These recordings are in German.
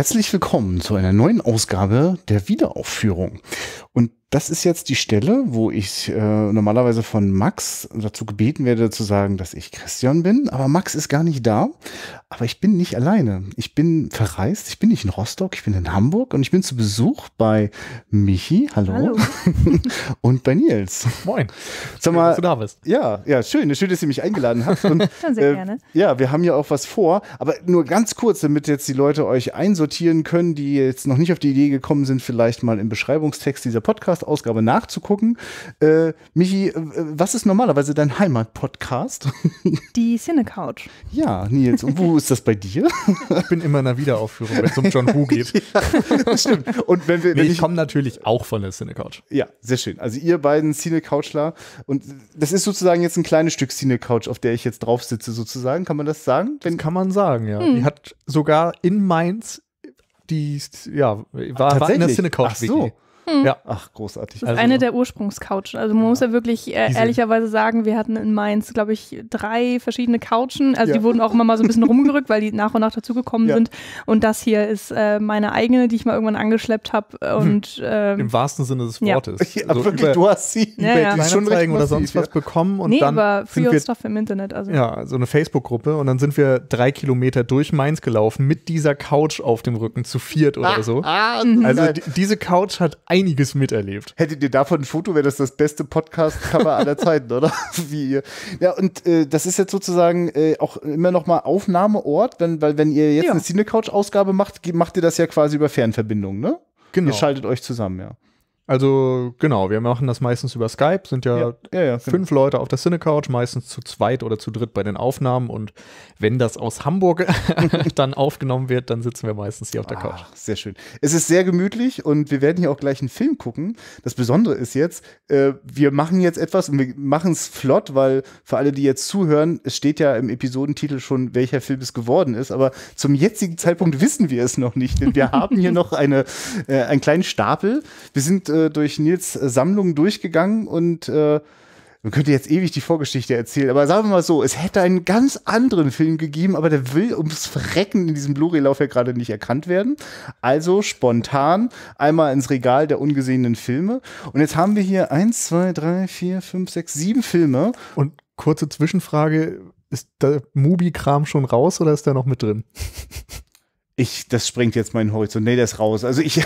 herzlich willkommen zu einer neuen Ausgabe der Wiederaufführung. Und das ist jetzt die Stelle, wo ich äh, normalerweise von Max dazu gebeten werde, zu sagen, dass ich Christian bin. Aber Max ist gar nicht da. Aber ich bin nicht alleine. Ich bin verreist. Ich bin nicht in Rostock. Ich bin in Hamburg. Und ich bin zu Besuch bei Michi. Hallo. Hallo. und bei Nils. Moin. Sag schön, dass du da bist. Ja, ja, schön. Schön, dass ihr mich eingeladen habt. Und, Schon sehr äh, gerne. Ja, wir haben ja auch was vor. Aber nur ganz kurz, damit jetzt die Leute euch einsortieren können, die jetzt noch nicht auf die Idee gekommen sind, vielleicht mal im Beschreibungstext dieser Podcast Podcast-Ausgabe nachzugucken. Äh, Michi, äh, was ist normalerweise dein Heimat-Podcast? Die Cine Couch. Ja, Nils, und wo ist das bei dir? Ich bin immer in einer Wiederaufführung, wenn es um John Woo geht. Ja, stimmt. Und wenn wir, nee, wenn ich komme natürlich auch von der Cine Couch. Ja, sehr schön. Also ihr beiden Cine Couchler und das ist sozusagen jetzt ein kleines Stück Cine Couch, auf der ich jetzt drauf sitze sozusagen. Kann man das sagen? Wenn kann man sagen, ja. Hm. Die hat sogar in Mainz die ja war, war in der Cine Couch. Ach so. Mhm. Ja, ach, großartig. Das ist also, eine der Ursprungscouchen. Also man ja. muss ja wirklich äh, ehrlicherweise sagen, wir hatten in Mainz, glaube ich, drei verschiedene Couchen. Also ja. die wurden auch immer mal so ein bisschen rumgerückt, weil die nach und nach dazugekommen ja. sind. Und das hier ist äh, meine eigene, die ich mal irgendwann angeschleppt habe. Hm. Und ähm, im wahrsten Sinne des Wortes. Ja, also wirklich, du hast sie ja, über ja. schon oder sonst was bekommen und nee, dann über Free sind wir, Stuff im Internet. Also. Ja, so eine Facebook-Gruppe und dann sind wir drei Kilometer durch Mainz gelaufen mit dieser Couch auf dem Rücken zu viert oder ah, so. Ah, mhm. also diese Couch hat ein einiges miterlebt. Hättet ihr davon ein Foto, wäre das das beste Podcast-Cover aller Zeiten, oder? Wie ihr. Ja, und äh, das ist jetzt sozusagen äh, auch immer noch mal Aufnahmeort, wenn, weil wenn ihr jetzt ja. eine Cinecouch-Ausgabe macht, macht ihr das ja quasi über Fernverbindung, ne? Genau. Ihr schaltet euch zusammen, ja. Also genau, wir machen das meistens über Skype, sind ja, ja, ja, ja genau. fünf genau. Leute auf der Cinecouch, meistens zu zweit oder zu dritt bei den Aufnahmen. Und wenn das aus Hamburg dann aufgenommen wird, dann sitzen wir meistens hier auf der ah, Couch. Sehr schön. Es ist sehr gemütlich und wir werden hier auch gleich einen Film gucken. Das Besondere ist jetzt, äh, wir machen jetzt etwas und wir machen es flott, weil für alle, die jetzt zuhören, es steht ja im Episodentitel schon, welcher Film es geworden ist. Aber zum jetzigen Zeitpunkt wissen wir es noch nicht, denn wir haben hier noch eine, äh, einen kleinen Stapel. Wir sind äh, äh, durch Nils äh, Sammlung durchgegangen und äh, man könnte jetzt ewig die Vorgeschichte erzählen, aber sagen wir mal so, es hätte einen ganz anderen Film gegeben, aber der will ums Verrecken in diesem Blu-ray-Laufwerk gerade nicht erkannt werden. Also spontan einmal ins Regal der ungesehenen Filme. Und jetzt haben wir hier eins, zwei, drei, vier, fünf, sechs, sieben Filme. Und kurze Zwischenfrage, ist der Mubi-Kram schon raus oder ist der noch mit drin? ich, das sprengt jetzt meinen Horizont. Nee, der ist raus. Also ich.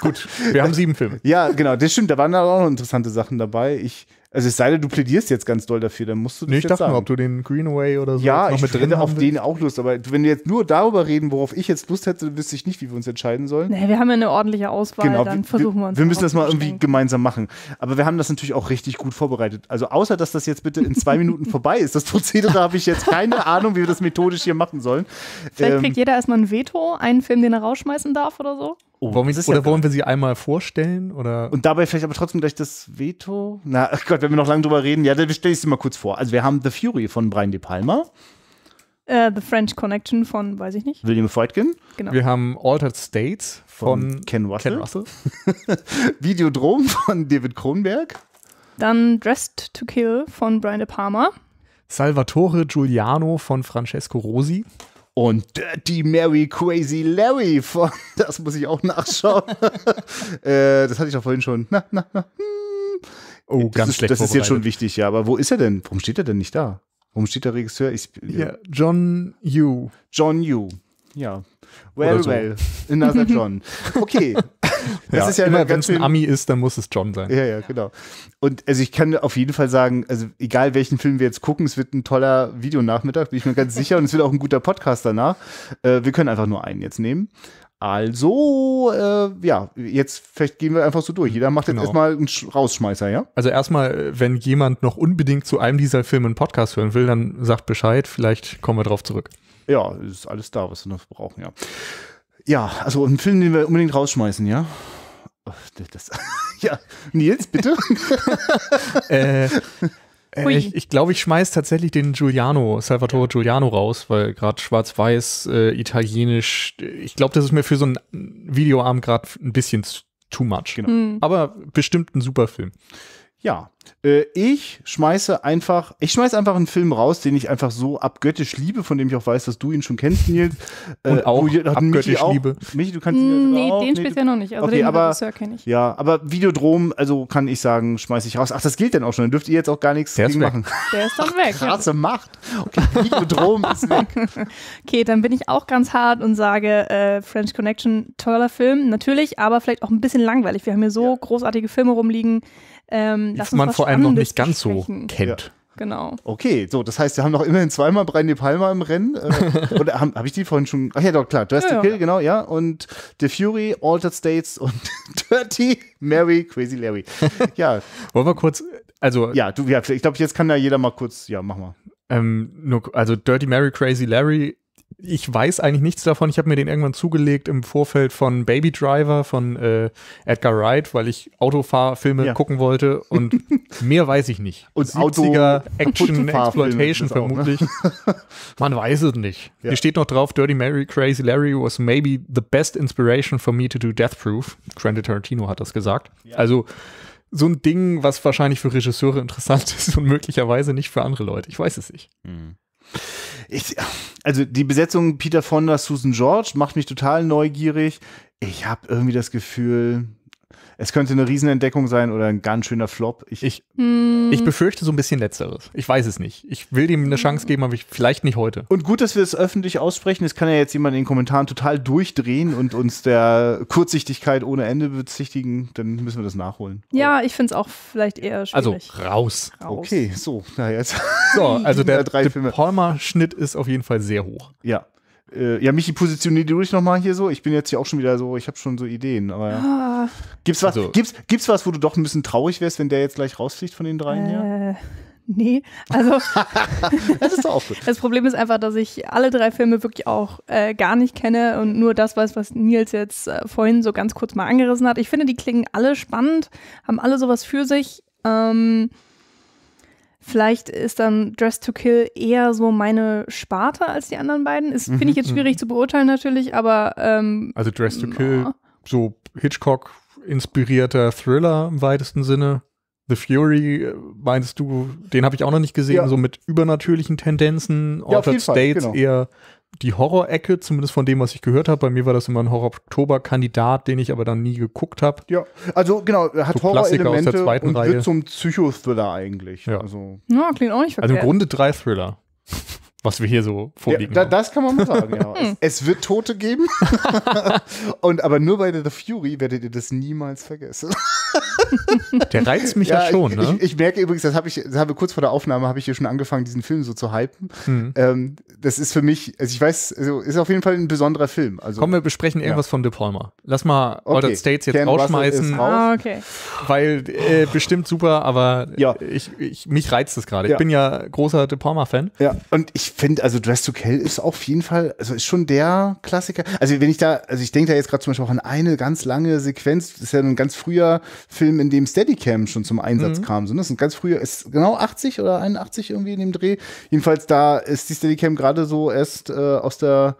Gut, wir haben sieben Filme. ja, genau, das stimmt. Da waren da auch noch interessante Sachen dabei. Ich also es sei denn, du plädierst jetzt ganz doll dafür, dann musst du das nee, ich jetzt dachte sagen. Nur, ob du den Greenway oder so ja, noch ich mit drin auf den auch Lust, aber wenn wir jetzt nur darüber reden, worauf ich jetzt Lust hätte, wüsste ich nicht, wie wir uns entscheiden sollen. Nee, wir haben ja eine ordentliche Auswahl, genau, dann wir, versuchen wir uns. Wir müssen das mal irgendwie gemeinsam machen. Aber wir haben das natürlich auch richtig gut vorbereitet. Also außer, dass das jetzt bitte in zwei Minuten vorbei ist, das Prozedere habe ich jetzt keine Ahnung, wie wir das methodisch hier machen sollen. Vielleicht ähm, kriegt jeder erstmal ein Veto, einen Film, den er rausschmeißen darf oder so. Oh, wollen wir, oder ja wollen wir sie einmal vorstellen? Oder? Und dabei vielleicht aber trotzdem gleich das Veto. Na, ach Gott, wenn wir noch lange drüber reden, ja, dann stelle ich sie mal kurz vor. Also wir haben The Fury von Brian De Palma. Uh, The French Connection von, weiß ich nicht. William Friedkin. Genau. Wir haben Altered States von, von Ken Russell. Ken Russell. Videodrom von David Kronberg. Dann Dressed to Kill von Brian De Palma. Salvatore Giuliano von Francesco Rosi und Dirty Mary Crazy Larry von, das muss ich auch nachschauen. äh, das hatte ich doch vorhin schon. Na, na, na. Hm. Oh, das ganz ist, schlecht. Das ist jetzt schon wichtig, ja. Aber wo ist er denn? Warum steht er denn nicht da? Warum steht der Regisseur? Ich, äh, ja, John Yu. John Yu. Ja. Well, so. well. Another John. Okay. Das ja, ist ja immer, wenn es ein Ami ist, dann muss es John sein. Ja, ja, genau. Und also ich kann auf jeden Fall sagen, also egal welchen Film wir jetzt gucken, es wird ein toller Videonachmittag, bin ich mir ganz sicher. Und es wird auch ein guter Podcast danach. Äh, wir können einfach nur einen jetzt nehmen. Also, äh, ja, jetzt vielleicht gehen wir einfach so durch. Jeder macht jetzt genau. erstmal einen Sch Rausschmeißer, ja? Also erstmal, äh, wenn jemand noch unbedingt zu einem dieser Filme einen Podcast hören will, dann sagt Bescheid, vielleicht kommen wir drauf zurück. Ja, ist alles da, was wir noch brauchen, ja. Ja, also einen Film, den wir unbedingt rausschmeißen, ja? Das, ja, Nils, bitte. äh, äh, ich glaube, ich, glaub, ich schmeiß tatsächlich den Giuliano, Salvatore Giuliano raus, weil gerade schwarz-weiß, äh, italienisch, ich glaube, das ist mir für so einen Videoarm gerade ein bisschen too much. Genau. Mhm. Aber bestimmt ein super Film. Ja, äh, ich schmeiße einfach, ich schmeiße einfach einen Film raus, den ich einfach so abgöttisch liebe, von dem ich auch weiß, dass du ihn schon kennst, Nils. Äh, Und auch du, abgöttisch Michi auch. liebe. Michi, du kannst ihn mm, ja Nee, auch. den spielst nee, ja noch nicht. Also okay, den aber, Regisseur kenne ich. Ja, aber Videodrom, also kann ich sagen, schmeiße ich raus. Ach, das gilt dann auch schon. Dann dürft ihr jetzt auch gar nichts Der gegen machen. Der ist doch weg. Krasse Macht. Okay, Videodrom ist weg. Okay, dann bin ich auch ganz hart und sage, äh, French Connection, toller Film, natürlich, aber vielleicht auch ein bisschen langweilig. Wir haben hier so ja. großartige Filme rumliegen ähm, die man vor allem noch nicht ganz besprechen. so kennt. Ja. Genau. Okay, so, das heißt, wir haben noch immerhin zweimal Brian De Palma im Rennen. Äh, oder habe hab ich die vorhin schon? Ach ja, doch, klar. Dress ja, the Kill, genau, ja. Und The Fury, Altered States und Dirty Mary, Crazy Larry. Ja. Wollen wir kurz, also. Ja, du, ja, ich glaube, jetzt kann da jeder mal kurz, ja, mach mal. Ähm, nur, also Dirty Mary, Crazy Larry ich weiß eigentlich nichts davon. Ich habe mir den irgendwann zugelegt im Vorfeld von Baby Driver von äh, Edgar Wright, weil ich Autofahrfilme ja. gucken wollte und mehr weiß ich nicht. Und 70er Action Exploitation ne? vermutlich. ne? Man weiß es nicht. Ja. Hier steht noch drauf, Dirty Mary Crazy Larry was maybe the best inspiration for me to do Death Proof. Quentin Tarantino hat das gesagt. Ja. Also so ein Ding, was wahrscheinlich für Regisseure interessant ist und möglicherweise nicht für andere Leute. Ich weiß es nicht. Mhm. Ich, also die Besetzung Peter Fonda, Susan George macht mich total neugierig. Ich habe irgendwie das Gefühl, es könnte eine Riesenentdeckung sein oder ein ganz schöner Flop. Ich, ich, hm. ich, befürchte so ein bisschen Letzteres. Ich weiß es nicht. Ich will dem eine Chance geben, aber ich, vielleicht nicht heute. Und gut, dass wir es öffentlich aussprechen. Es kann ja jetzt jemand in den Kommentaren total durchdrehen und uns der Kurzsichtigkeit ohne Ende bezichtigen. Dann müssen wir das nachholen. Ja, ich finde es auch vielleicht eher schwierig. Also raus. raus. Okay, so. Na jetzt. So, also der, der Palmer-Schnitt ist auf jeden Fall sehr hoch. Ja. Äh, ja, Michi, positionier du dich nochmal hier so. Ich bin jetzt hier auch schon wieder so, ich habe schon so Ideen. Aber ah. gibt's, was, also. gibt's, gibt's was, wo du doch ein bisschen traurig wärst, wenn der jetzt gleich rausfliegt von den dreien hier? Äh, nee, also das ist auch gut. Das Problem ist einfach, dass ich alle drei Filme wirklich auch äh, gar nicht kenne und nur das weiß, was Nils jetzt äh, vorhin so ganz kurz mal angerissen hat. Ich finde, die klingen alle spannend, haben alle sowas für sich. Ähm, Vielleicht ist dann Dress to Kill eher so meine Sparte als die anderen beiden. Ist, mhm, finde ich jetzt mhm. schwierig zu beurteilen natürlich, aber ähm, Also Dress to Kill, oh. so Hitchcock inspirierter Thriller im weitesten Sinne. The Fury, äh, meinst du, den habe ich auch noch nicht gesehen, ja. so mit übernatürlichen Tendenzen, ja, Altered States genau. eher die Horror-Ecke, zumindest von dem, was ich gehört habe. Bei mir war das immer ein Horror-Oktober-Kandidat, den ich aber dann nie geguckt habe. Ja, also genau, er hat so Horror-Elemente und Reihe. wird zum Psychothriller eigentlich. Ja, also. ja klingt auch nicht verkehrt. Also im Grunde drei Thriller. was wir hier so vorliegen. Ja, da, das kann man mal sagen, ja. es, es wird Tote geben. und aber nur bei The Fury werdet ihr das niemals vergessen der reizt mich ja, ja schon. Ne? Ich, ich, merke übrigens, das habe ich, das habe kurz vor der Aufnahme habe ich hier schon angefangen, diesen Film so zu hypen. Mhm. Ähm, das ist für mich, also ich weiß, also ist auf jeden Fall ein besonderer Film. Also, Kommen wir besprechen irgendwas ja. von De Palma. Lass mal okay. Altered States jetzt Ken rausschmeißen, ah, okay. weil äh, bestimmt super, aber ja. ich, ich, mich reizt das gerade. Ich bin ja großer De Palma Fan. Ja. Und ich finde, also Dress to Kill ist auf jeden Fall, also ist schon der Klassiker. Also wenn ich da, also ich denke da jetzt gerade zum Beispiel auch an eine ganz lange Sequenz. Das ist ja ein ganz früher Film in dem Steadicam schon zum Einsatz mhm. kam. So, ne? das sind ganz frühe, ist genau 80 oder 81 irgendwie in dem Dreh. Jedenfalls da ist die Steadicam gerade so erst äh, aus der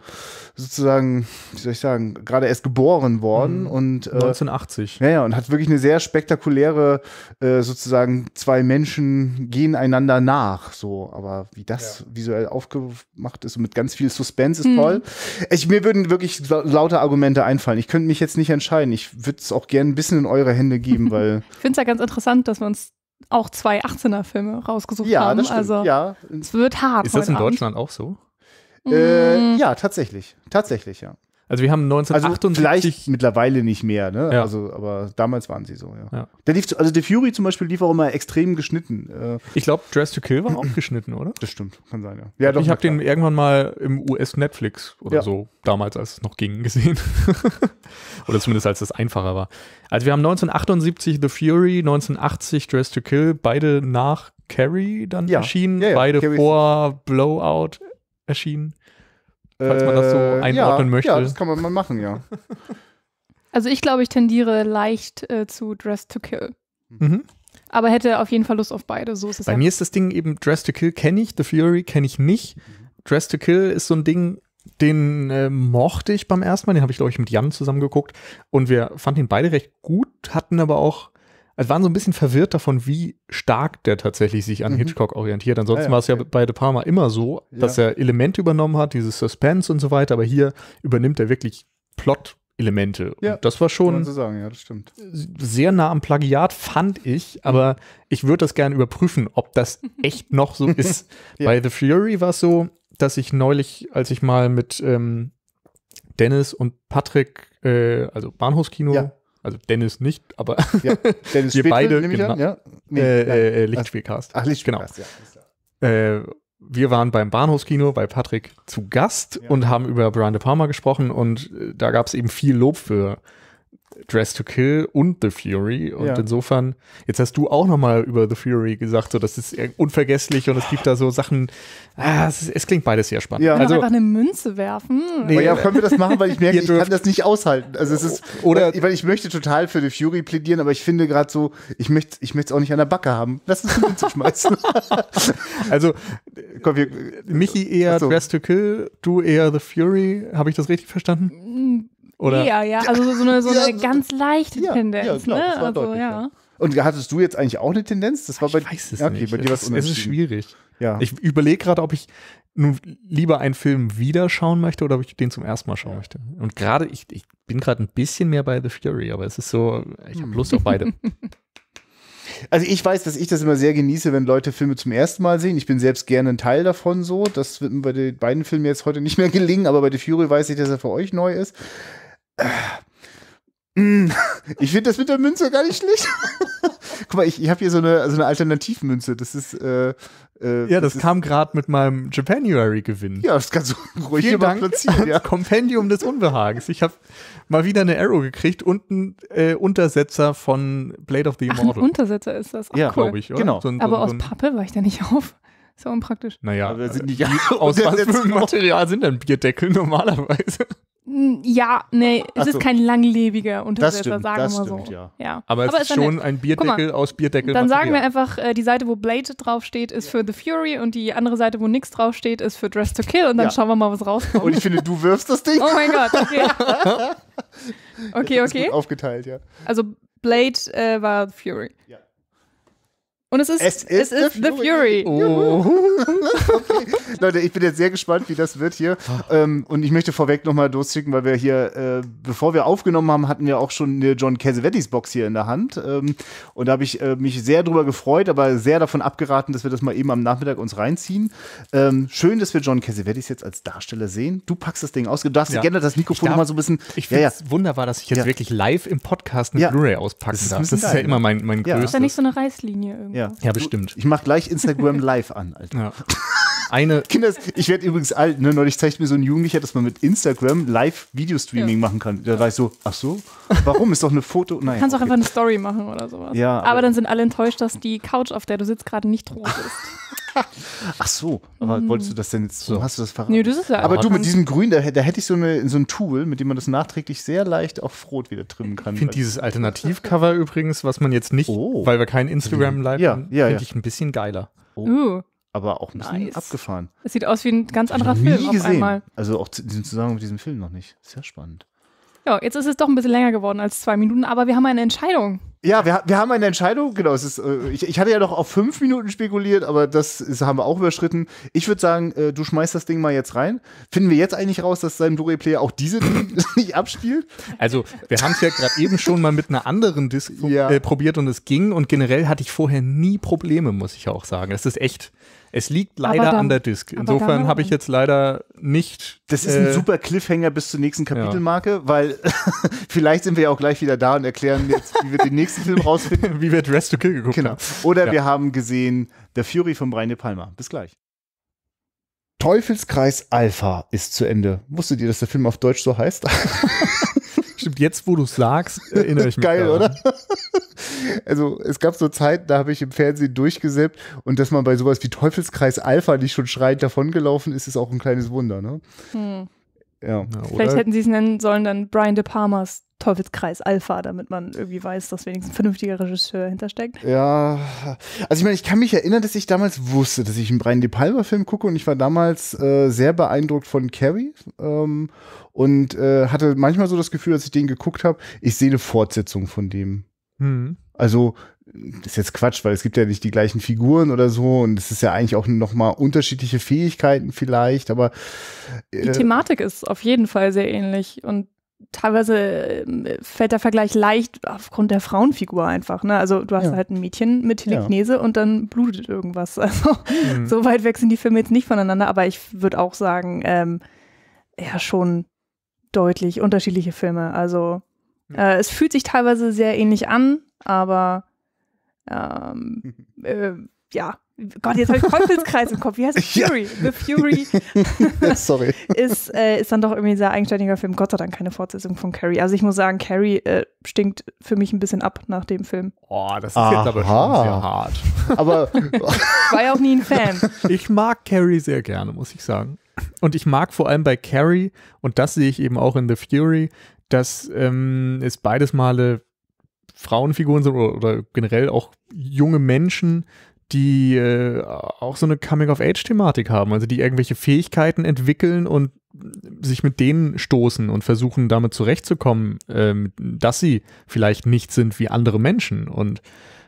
sozusagen, wie soll ich sagen, gerade erst geboren worden mhm. und äh, 1980. Ja, ja, und hat wirklich eine sehr spektakuläre äh, sozusagen zwei Menschen gehen einander nach, so, aber wie das ja. visuell aufgemacht ist und mit ganz viel Suspense ist mhm. toll. Ich, mir würden wirklich lauter Argumente einfallen. Ich könnte mich jetzt nicht entscheiden. Ich würde es auch gerne ein bisschen in eure Hände geben, weil ich finde es ja ganz interessant, dass wir uns auch zwei 18er-Filme rausgesucht ja, haben. Das stimmt. Also ja. es wird hart. Ist das in Abend. Deutschland auch so? Äh, mm. Ja, tatsächlich. Tatsächlich, ja. Also wir haben 1978 also vielleicht mittlerweile nicht mehr, ne? Ja. Also aber damals waren sie so, ja. ja. Der lief also The Fury zum Beispiel lief auch immer extrem geschnitten. Äh. Ich glaube Dress to Kill war auch geschnitten, oder? Das stimmt, kann sein, ja. ja doch, ich habe den irgendwann mal im US Netflix oder ja. so damals als es noch ging gesehen. oder zumindest als das einfacher war. Also wir haben 1978 The Fury, 1980 Dress to Kill, beide nach Carrie dann erschienen, beide Carrie vor Blowout erschienen. Falls man das so äh, einordnen ja, möchte. Ja, das kann man mal machen, ja. Also ich glaube, ich tendiere leicht äh, zu Dress to Kill. Mhm. Aber hätte auf jeden Fall Lust auf beide. So ist es Bei ja. mir ist das Ding eben, Dress to Kill kenne ich, The Fury kenne ich nicht. Mhm. Dress to Kill ist so ein Ding, den äh, mochte ich beim ersten Mal. Den habe ich, glaube ich, mit Jan zusammengeguckt. Und wir fanden ihn beide recht gut, hatten aber auch also waren so ein bisschen verwirrt davon, wie stark der tatsächlich sich an mhm. Hitchcock orientiert. Ansonsten ah, ja, war es okay. ja bei De Palma immer so, dass ja. er Elemente übernommen hat, dieses Suspense und so weiter, aber hier übernimmt er wirklich Plot Elemente. Ja, das war schon so sagen, ja, das stimmt. sehr nah am Plagiat, fand ich, aber mhm. ich würde das gerne überprüfen, ob das echt noch so ist. ja. Bei The Fury war es so, dass ich neulich, als ich mal mit ähm, Dennis und Patrick, äh, also Bahnhofskino, ja. Also Dennis nicht, aber ja, Dennis wir beide nehme ja? nee, äh, äh, äh Lichtspielcast. Ach, Lichtspielcast, genau. ja. Äh, wir waren beim Bahnhofskino bei Patrick zu Gast ja. und haben über Brian De Palma gesprochen und äh, da gab es eben viel Lob für Dress to Kill und The Fury. Und ja. insofern, jetzt hast du auch nochmal über The Fury gesagt, so das ist unvergesslich und es gibt da so Sachen, ah, es, es, klingt beides sehr spannend. Ja. Also einfach eine Münze werfen. Nee, aber ja, können wir das machen, weil ich merke, ich kann das nicht aushalten. Also es ist, oder, weil ich möchte total für The Fury plädieren, aber ich finde gerade so, ich möchte ich möchte es auch nicht an der Backe haben. Lass uns eine Münze schmeißen. also, Komm, wir, Michi eher so. Dress to Kill, du eher The Fury. Habe ich das richtig verstanden? Mm, oder? Ja, ja, also so eine, so eine ja, ganz leichte ja, Tendenz. Ja, klar, ne? das war ne? also, deutlich, ja. Und hattest du jetzt eigentlich auch eine Tendenz? Das war ich bei, weiß es okay, nicht. Bei dir was es ist schwierig. Ja. Ich überlege gerade, ob ich nun lieber einen Film wieder schauen möchte oder ob ich den zum ersten Mal schauen möchte. Und gerade, ich, ich bin gerade ein bisschen mehr bei The Fury, aber es ist so, ich habe hm. Lust auf beide. Also ich weiß, dass ich das immer sehr genieße, wenn Leute Filme zum ersten Mal sehen. Ich bin selbst gerne ein Teil davon so. Das wird mir bei den beiden Filmen jetzt heute nicht mehr gelingen, aber bei The Fury weiß ich, dass er für euch neu ist. Äh, mm. Ich finde das mit der Münze gar nicht schlecht. Guck mal, ich, ich habe hier so eine, so eine Alternativmünze. Das ist. Äh, äh, ja, das, das kam gerade mit meinem Japanuary-Gewinn. Ja, das kannst du ruhig Vielen Dank platzieren. Ja. Kompendium des Unbehagens. Ich habe mal wieder eine Arrow gekriegt und einen äh, Untersetzer von Blade of the Immortal. Ach, ein Untersetzer ist das. Ach, ja, cool. glaube ich. Oder? Genau. So ein, Aber so aus Pappe war ich da nicht auf. Ist ja unpraktisch. Naja, Aber sind äh, die, aus was für einem Material sind denn Bierdeckel normalerweise? Ja, nee, es Ach ist kein langlebiger Untersetzer, stimmt, sagen wir mal stimmt, so. Ja. ja. Aber, es ist schon ein Bierdeckel mal, aus Bierdeckel. Dann sagen wir einfach, äh, die Seite, wo Blade draufsteht, ist für The Fury und die andere Seite, wo nix draufsteht, ist für Dress to Kill und dann ja. schauen wir mal, was rauskommt. und ich finde, du wirfst das Ding. Oh mein Gott, okay. okay, okay. Ist gut aufgeteilt, ja. Also Blade äh, war The Fury. Ja. Und es ist, es ist, es ist The, The Fury. Fury. Oh. okay. Leute, ich bin jetzt sehr gespannt, wie das wird hier. Ähm, und ich möchte vorweg nochmal durchschicken, weil wir hier, äh, bevor wir aufgenommen haben, hatten wir auch schon eine John Cassavetes Box hier in der Hand. Ähm, und da habe ich äh, mich sehr drüber gefreut, aber sehr davon abgeraten, dass wir das mal eben am Nachmittag uns reinziehen. Ähm, schön, dass wir John Cassavetes jetzt als Darsteller sehen. Du packst das Ding aus. Du darfst ja. gerne das Mikrofon nochmal so ein bisschen. Ich finde es ja, ja. wunderbar, dass ich jetzt wirklich live im Podcast eine Blu-ray auspacken das darf. Das ist ja immer ne? mein, mein ja. größtes. Ist ja nicht so eine Reißlinie irgendwie? Ja, ja bestimmt. Du, ich mache gleich Instagram live an, Alter. Ja. eine. Kinder, ich werde übrigens alt, ne? Neulich zeigt mir so ein Jugendlicher, dass man mit Instagram live Videostreaming ja. machen kann. Da war ich so, ach so, warum? Ist doch eine Foto. Nein. Kannst okay. auch einfach eine Story machen oder sowas. Ja. Aber, aber dann sind alle enttäuscht, dass die Couch, auf der du sitzt, gerade nicht rot ist. Ach so, aber mm. wolltest du das denn jetzt so? Hast du das verraten? Nee, das ist ja aber du mit diesem Grün, da, da hätte ich so, eine, so ein Tool, mit dem man das nachträglich sehr leicht auf Rot wieder trimmen kann. Ich finde dieses Alternativcover übrigens, was man jetzt nicht, oh. weil wir kein Instagram live ja, ja, finde ja. ich ein bisschen geiler. Oh. Uh aber auch ein bisschen nice. abgefahren. Es sieht aus wie ein ganz anderer Film nie gesehen. auf einmal. Also auch diesen Zusammenhang mit diesem Film noch nicht. Sehr spannend. Ja, jetzt ist es doch ein bisschen länger geworden als zwei Minuten, aber wir haben eine Entscheidung. Ja, wir, wir haben eine Entscheidung, genau. Ist, äh, ich, ich, hatte ja noch auf fünf Minuten spekuliert, aber das ist, haben wir auch überschritten. Ich würde sagen, äh, du schmeißt das Ding mal jetzt rein. Finden wir jetzt eigentlich raus, dass sein Blu-ray-Player auch diese nicht abspielt? Also, wir haben es ja gerade eben schon mal mit einer anderen Disc ja. äh, probiert und es ging. Und generell hatte ich vorher nie Probleme, muss ich auch sagen. Das ist echt es liegt leider dann, an der Disk. Insofern habe ich jetzt leider nicht. Das ist ein äh, super Cliffhanger bis zur nächsten Kapitelmarke, ja. weil vielleicht sind wir ja auch gleich wieder da und erklären jetzt, wie wir den nächsten Film rausfinden. wie wir Dress to Kill geguckt genau. haben. Oder ja. wir haben gesehen The Fury von Brian De Palma. Bis gleich. Teufelskreis Alpha ist zu Ende. Wusstet ihr, dass der Film auf Deutsch so heißt? Stimmt, jetzt wo du es sagst, erinnere ich mich. Geil, daran. oder? Also es gab so Zeiten, da habe ich im Fernsehen durchgesäppt und dass man bei sowas wie Teufelskreis Alpha nicht schon schreiend davongelaufen ist, ist auch ein kleines Wunder, ne? Hm. Ja. ja Vielleicht hätten sie es nennen sollen dann Brian De Palmas Teufelskreis Alpha, damit man irgendwie weiß, dass wenigstens ein vernünftiger Regisseur hintersteckt. Ja, also ich meine, ich kann mich erinnern, dass ich damals wusste, dass ich einen Brian De Palma Film gucke und ich war damals äh, sehr beeindruckt von Carrie ähm, und äh, hatte manchmal so das Gefühl, als ich den geguckt habe, ich sehe eine Fortsetzung von dem. Mhm. Also das ist jetzt Quatsch, weil es gibt ja nicht die gleichen Figuren oder so und es ist ja eigentlich auch nochmal unterschiedliche Fähigkeiten vielleicht, aber äh, die Thematik ist auf jeden Fall sehr ähnlich und teilweise ähm, fällt der Vergleich leicht aufgrund der Frauenfigur einfach. Ne? Also du hast ja. halt ein Mädchen mit Telekinese ja. und dann blutet irgendwas. Also mhm. so weit weg sind die Filme jetzt nicht voneinander, aber ich würde auch sagen, ähm, ja, schon deutlich unterschiedliche Filme. Also mhm. äh, es fühlt sich teilweise sehr ähnlich an, aber ähm, äh, ja, Gott, jetzt habe ich Teufelskreis im Kopf. Wie heißt es? Fury. Ja. The Fury. Sorry. ist, äh, ist dann doch irgendwie ein sehr eigenständiger Film. Gott sei Dank keine Fortsetzung von Carrie. Also ich muss sagen, Carrie äh, stinkt für mich ein bisschen ab nach dem Film. Oh, das ist Aha. jetzt aber schon sehr hart. Aber war ja auch nie ein Fan. Ich mag Carrie sehr gerne, muss ich sagen. Und ich mag vor allem bei Carrie, und das sehe ich eben auch in The Fury, dass ähm, es beides Male Frauenfiguren sind oder, oder generell auch junge Menschen, die äh, auch so eine Coming-of-Age-Thematik haben, also die irgendwelche Fähigkeiten entwickeln und sich mit denen stoßen und versuchen damit zurechtzukommen, ähm, dass sie vielleicht nicht sind wie andere Menschen. Und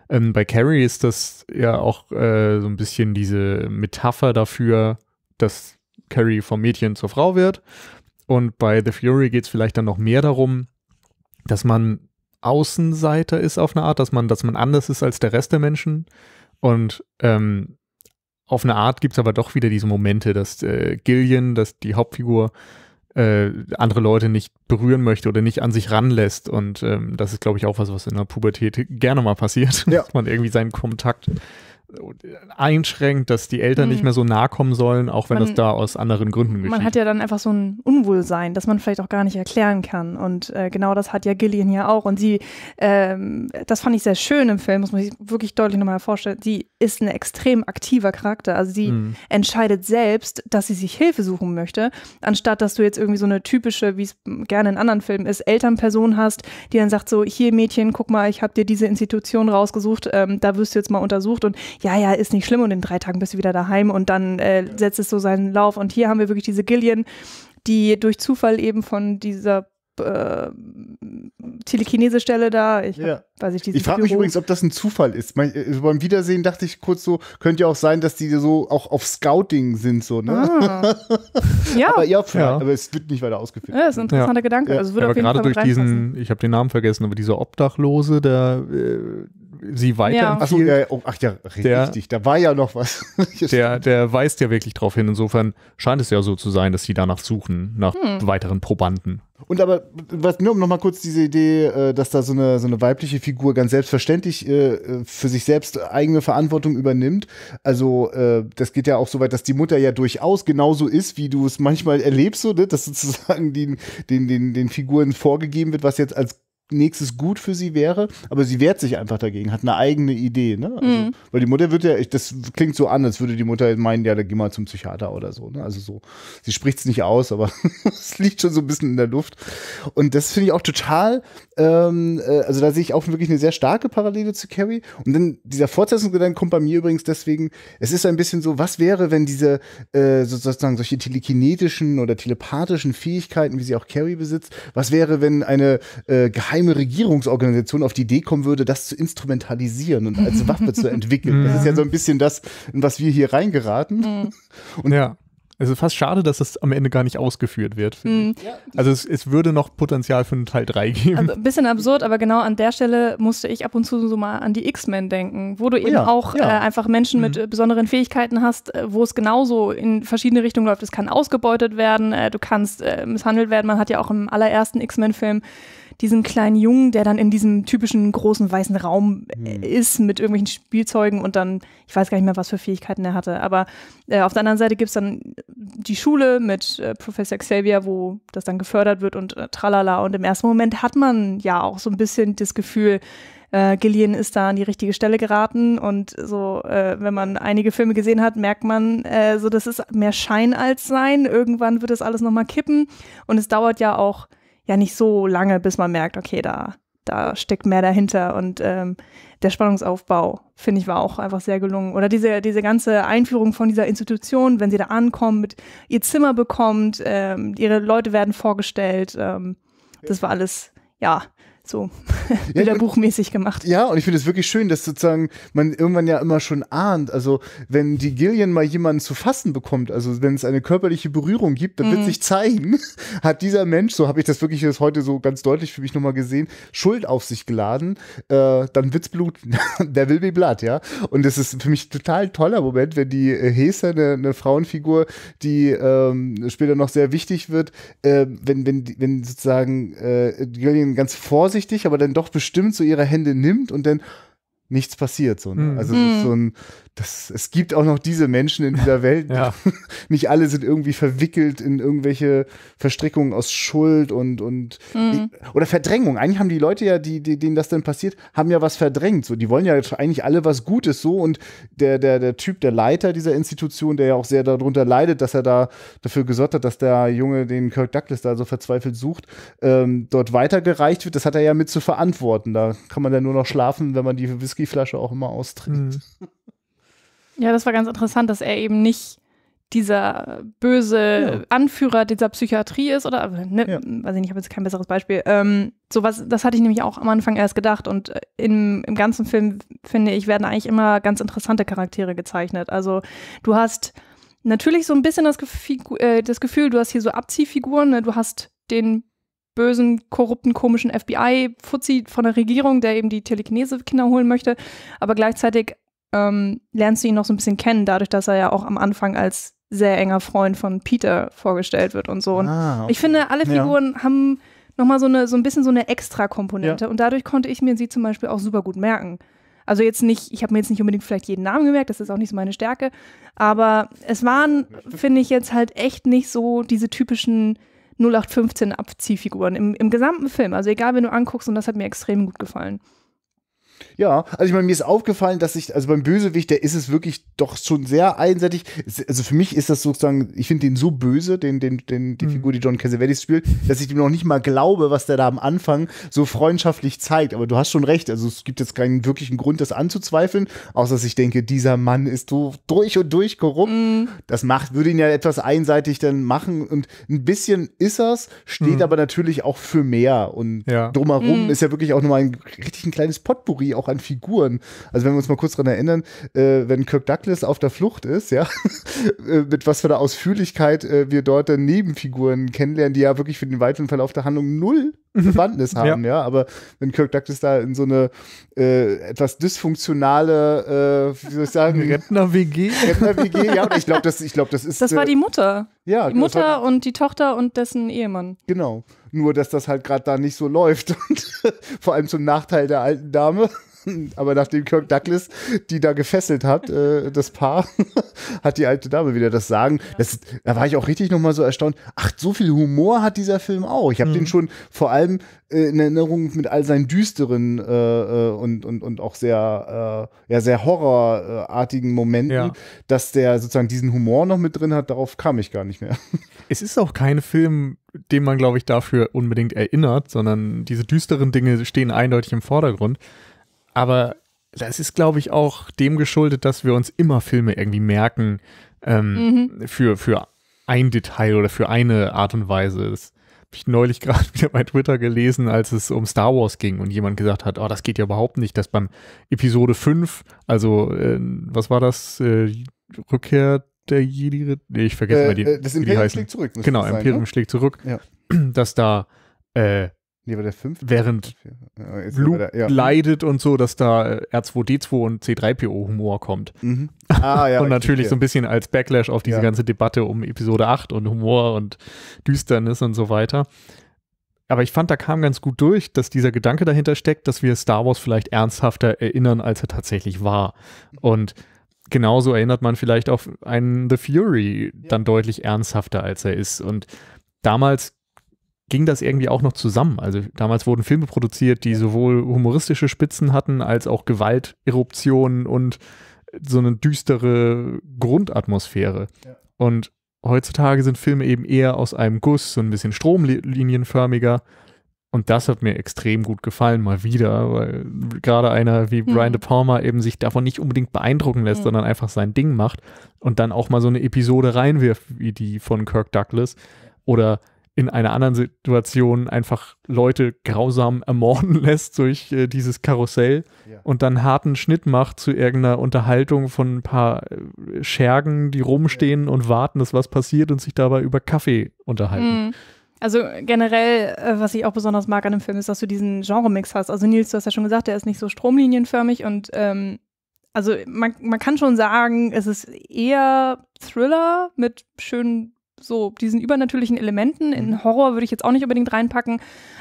ähm, bei Carrie ist das ja auch äh, so ein bisschen diese Metapher dafür, dass Carrie vom Mädchen zur Frau wird. Und bei The Fury geht es vielleicht dann noch mehr darum, dass man Außenseiter ist auf eine Art, dass man, dass man anders ist als der Rest der Menschen und ähm, auf eine Art gibt es aber doch wieder diese Momente, dass äh, Gillian, dass die Hauptfigur äh, andere Leute nicht berühren möchte oder nicht an sich ranlässt. Und ähm, das ist, glaube ich, auch was, was in der Pubertät gerne mal passiert, ja. dass man irgendwie seinen Kontakt äh, einschränkt, dass die Eltern mhm. nicht mehr so nahe kommen sollen, auch wenn man, das da aus anderen Gründen geschieht. Man hat ja dann einfach so ein Unwohlsein, das man vielleicht auch gar nicht erklären kann. Und äh, genau das hat ja Gillian ja auch. Und sie, ähm, das fand ich sehr schön im Film, das muss ich wirklich deutlich nochmal vorstellen. Sie ist ein extrem aktiver Charakter. Also sie mhm. entscheidet selbst, dass sie sich Hilfe suchen möchte, anstatt dass du jetzt irgendwie so eine typische, wie es gerne in anderen Filmen ist, Elternperson hast, die dann sagt so, hier Mädchen, guck mal, ich habe dir diese Institution rausgesucht, ähm, da wirst du jetzt mal untersucht und ja, ja, ist nicht schlimm und in drei Tagen bist du wieder daheim und dann äh, setzt es so seinen Lauf. Und hier haben wir wirklich diese Gillian, die durch Zufall eben von dieser äh, Telekinese-Stelle da. Ich, hab, ja. weiß ich, ich frage mich übrigens, ob das ein Zufall ist. Mein, äh, beim Wiedersehen dachte ich kurz so, könnte ja auch sein, dass die so auch auf Scouting sind, so, ne? Ah. ja. aber ja, ja, aber es wird nicht weiter ausgeführt. Ja, das ist ein interessanter ja. Gedanke. Also würde aber auf jeden gerade Fall durch diesen, ich habe den Namen vergessen, aber dieser Obdachlose, der äh, sie weiterempfiehlt. Ja. Ach, so, ja, oh, ach ja, richtig, der, da war ja noch was. der, der weist ja wirklich drauf hin. Insofern scheint es ja so zu sein, dass sie danach suchen, nach hm. weiteren Probanden. Und aber, was, nur um nochmal kurz diese Idee, äh, dass da so eine, so eine weibliche Figur ganz selbstverständlich äh, für sich selbst eigene Verantwortung übernimmt. Also, äh, das geht ja auch so weit, dass die Mutter ja durchaus genauso ist, wie du es manchmal erlebst, so, ne, dass sozusagen den, den, den, den Figuren vorgegeben wird, was jetzt als nächstes gut für sie wäre, aber sie wehrt sich einfach dagegen, hat eine eigene Idee, ne? Also, mhm. Weil die Mutter wird ja, das klingt so an, als würde die Mutter meinen, ja, dann geh mal zum Psychiater oder so, ne? Also so, sie spricht es nicht aus, aber es liegt schon so ein bisschen in der Luft. Und das finde ich auch total, ähm, äh, also da sehe ich auch wirklich eine sehr starke Parallele zu Carrie. Und dann dieser Fortsetzungsgedanke kommt bei mir übrigens deswegen, es ist ein bisschen so, was wäre, wenn diese äh, sozusagen solche telekinetischen oder telepathischen Fähigkeiten, wie sie auch Carrie besitzt, was wäre, wenn eine äh, geheime Regierungsorganisation auf die Idee kommen würde, das zu instrumentalisieren und als Waffe zu entwickeln. Das ist ja so ein bisschen das, in was wir hier reingeraten. Mhm. Und ja. Also fast schade, dass das am Ende gar nicht ausgeführt wird. Mhm. Also es, es, würde noch Potenzial für einen Teil 3 geben. Also ein bisschen absurd, aber genau an der Stelle musste ich ab und zu so mal an die X-Men denken, wo du oh eben ja, auch ja. Äh, einfach Menschen mhm. mit äh, besonderen Fähigkeiten hast, äh, wo es genauso in verschiedene Richtungen läuft. Es kann ausgebeutet werden, äh, du kannst äh, misshandelt werden. Man hat ja auch im allerersten X-Men-Film diesen kleinen Jungen, der dann in diesem typischen großen weißen Raum mhm. ist mit irgendwelchen Spielzeugen und dann, ich weiß gar nicht mehr, was für Fähigkeiten er hatte. Aber äh, auf der anderen Seite gibt es dann die Schule mit äh, Professor Xavier, wo das dann gefördert wird und äh, tralala. Und im ersten Moment hat man ja auch so ein bisschen das Gefühl, äh, Gillian ist da an die richtige Stelle geraten und so, äh, wenn man einige Filme gesehen hat, merkt man, äh, so das ist mehr Schein als Sein. Irgendwann wird das alles nochmal kippen und es dauert ja auch ja nicht so lange, bis man merkt, okay, da, da steckt mehr dahinter. Und ähm, der Spannungsaufbau, finde ich, war auch einfach sehr gelungen. Oder diese, diese ganze Einführung von dieser Institution, wenn sie da ankommen, mit ihr Zimmer bekommt, ähm, ihre Leute werden vorgestellt. Ähm, das war alles, ja, so bilderbuchmäßig gemacht. Ja, und ich finde es wirklich schön, dass sozusagen man irgendwann ja immer schon ahnt, also wenn die Gillian mal jemanden zu fassen bekommt, also wenn es eine körperliche Berührung gibt, dann mhm. wird sich zeigen, hat dieser Mensch, so habe ich das wirklich das heute so ganz deutlich für mich nochmal gesehen, Schuld auf sich geladen, äh, dann wird's bluten. Der will wie Blatt, ja. Und das ist für mich total toller Moment, wenn die äh, Hesa, eine, eine, Frauenfigur, die ähm, später noch sehr wichtig wird, äh, wenn, wenn, wenn sozusagen äh, Gillian ganz vorsichtig vorsichtig, aber dann doch bestimmt so ihre Hände nimmt und dann nichts passiert. So, ne? Mhm. Also mhm. so ein, mhm das, es gibt auch noch diese Menschen in dieser Welt. Ja. Nicht alle sind irgendwie verwickelt in irgendwelche Verstrickungen aus Schuld und, und mhm. oder Verdrängung. Eigentlich haben die Leute ja, die, die, denen das dann passiert, haben ja was verdrängt. So, die wollen ja eigentlich alle was Gutes so und der, der, der Typ, der Leiter dieser Institution, der ja auch sehr darunter leidet, dass er da dafür gesorgt hat, dass der Junge, den Kirk Douglas da so verzweifelt sucht, ähm, dort weitergereicht wird, das hat er ja mit zu verantworten. Da kann man ja nur noch schlafen, wenn man die Whiskyflasche auch immer austritt. Mhm. Ja, das war ganz interessant, dass er eben nicht dieser böse ja. Anführer dieser Psychiatrie ist oder also, ne, ja. weiß ich nicht, ich habe jetzt kein besseres Beispiel. Ähm, was, das hatte ich nämlich auch am Anfang erst gedacht und äh, im, im ganzen Film, finde ich, werden eigentlich immer ganz interessante Charaktere gezeichnet. Also du hast natürlich so ein bisschen das, Gefühl, äh, das Gefühl du hast hier so Abziehfiguren, ne? du hast den bösen, korrupten, komischen FBI-Fuzzi von der Regierung, der eben die Telekinese-Kinder holen möchte, aber gleichzeitig ähm, lernst du ihn noch so ein bisschen kennen, dadurch, dass er ja auch am Anfang als sehr enger Freund von Peter vorgestellt wird und so. Und ah, okay. Ich finde, alle Figuren ja. haben nochmal so, so ein bisschen so eine extra Komponente. Ja. Und dadurch konnte ich mir sie zum Beispiel auch super gut merken. Also jetzt nicht, ich habe mir jetzt nicht unbedingt vielleicht jeden Namen gemerkt, das ist auch nicht so meine Stärke, aber es waren, finde ich jetzt halt echt nicht so diese typischen 0815 Abziehfiguren im, im gesamten Film. Also egal, wenn du anguckst und das hat mir extrem gut gefallen. Ja, also ich meine, mir ist aufgefallen, dass ich, also beim Bösewicht, der ist es wirklich doch schon sehr einseitig. Also für mich ist das sozusagen, ich finde den so böse, den, den, den, die mhm. Figur, die John Cassavetes spielt, dass ich dem noch nicht mal glaube, was der da am Anfang so freundschaftlich zeigt. Aber du hast schon recht, also es gibt jetzt keinen wirklichen Grund, das anzuzweifeln, außer dass ich denke, dieser Mann ist so durch und durch korrupt. Mhm. Das macht, würde ihn ja etwas einseitig dann machen und ein bisschen ist er's, steht mhm. aber natürlich auch für mehr und ja. drumherum hm. ist ja wirklich auch nochmal ein richtig ein kleines Potpourri auch an Figuren. Also wenn wir uns mal kurz daran erinnern, äh, wenn Kirk Douglas auf der Flucht ist, ja, äh, mit was für einer Ausführlichkeit äh, wir dort dann Nebenfiguren kennenlernen, die ja wirklich für den weiteren Verlauf der Handlung null mhm. Bewandtnis haben, ja. ja. Aber wenn Kirk Douglas da in so eine äh, etwas dysfunktionale, äh, wie soll ich sagen, Rentner-WG. Rentner-WG, ja, und ich glaube, das, glaub, das ist. Das war äh, die Mutter. Ja, die Mutter hat, und die Tochter und dessen Ehemann. Genau. Nur, dass das halt gerade da nicht so läuft. Und vor allem zum Nachteil der alten Dame. Aber nachdem Kirk Douglas die da gefesselt hat, äh, das Paar, hat die alte Dame wieder das Sagen. Das, da war ich auch richtig nochmal so erstaunt. Ach, so viel Humor hat dieser Film auch. Ich habe mhm. den hm. schon vor allem äh, in Erinnerung mit all seinen düsteren äh, äh und, und, und auch sehr, äh, ja, sehr horrorartigen Momenten, ja. dass der sozusagen diesen Humor noch mit drin hat. Darauf kam ich gar nicht mehr. Es ist auch kein Film, den man, glaube ich, dafür unbedingt erinnert, sondern diese düsteren Dinge stehen eindeutig im Vordergrund aber das ist, glaube ich, auch dem geschuldet, dass wir uns immer Filme irgendwie merken ähm, mhm. für, für ein Detail oder für eine Art und Weise. Das habe ich neulich gerade wieder bei Twitter gelesen, als es um Star Wars ging und jemand gesagt hat, oh, das geht ja überhaupt nicht, dass beim Episode 5, also äh, was war das, äh, Rückkehr der Jedi, nee, ich vergesse äh, mal die. Äh, das Imperium schlägt zurück. Genau, Imperium ne? schlägt zurück, ja. dass da äh, Nee, war der fünfte. Während ja, Luke der, ja. leidet und so, dass da äh, R2D2 und C3PO-Humor kommt. Mhm. Ah, ja, und natürlich so ein bisschen als Backlash auf diese ganze Debatte um Episode 8 und Humor und Düsternis und so weiter. Aber ich fand, da kam ganz gut durch, dass dieser Gedanke dahinter steckt, dass wir Star Wars vielleicht ernsthafter erinnern, als er tatsächlich war. Und genauso erinnert man vielleicht auf einen The Fury dann deutlich ernsthafter, als er ist. Und damals ging das irgendwie auch noch zusammen. Also damals wurden Filme produziert, die sowohl humoristische Spitzen hatten, als auch Gewalteruptionen und so eine düstere Grundatmosphäre. Ja. Und heutzutage sind Filme eben eher aus einem Guss, so ein bisschen stromlinienförmiger. Und das hat mir extrem gut gefallen, mal wieder, weil gerade einer wie mhm. Brian hm. De Palma eben sich davon nicht unbedingt beeindrucken lässt, hm. sondern einfach sein Ding macht und dann auch mal so eine Episode reinwirft, wie die von Kirk Douglas. Oder in einer anderen Situation einfach Leute grausam ermorden lässt durch äh, dieses Karussell ja. und dann harten Schnitt macht zu irgendeiner Unterhaltung von ein paar äh, Schergen, die rumstehen ja. und warten, dass was passiert und sich dabei über Kaffee unterhalten. Mhm. Also generell, äh, was ich auch besonders mag an dem Film, ist, dass du diesen Genremix hast. Also Nils, du hast ja schon gesagt, der ist nicht so stromlinienförmig und ähm, also man, man kann schon sagen, es ist eher Thriller mit schönen so diesen übernatürlichen Elementen. In mhm. Horror würde ich jetzt auch nicht unbedingt reinpacken,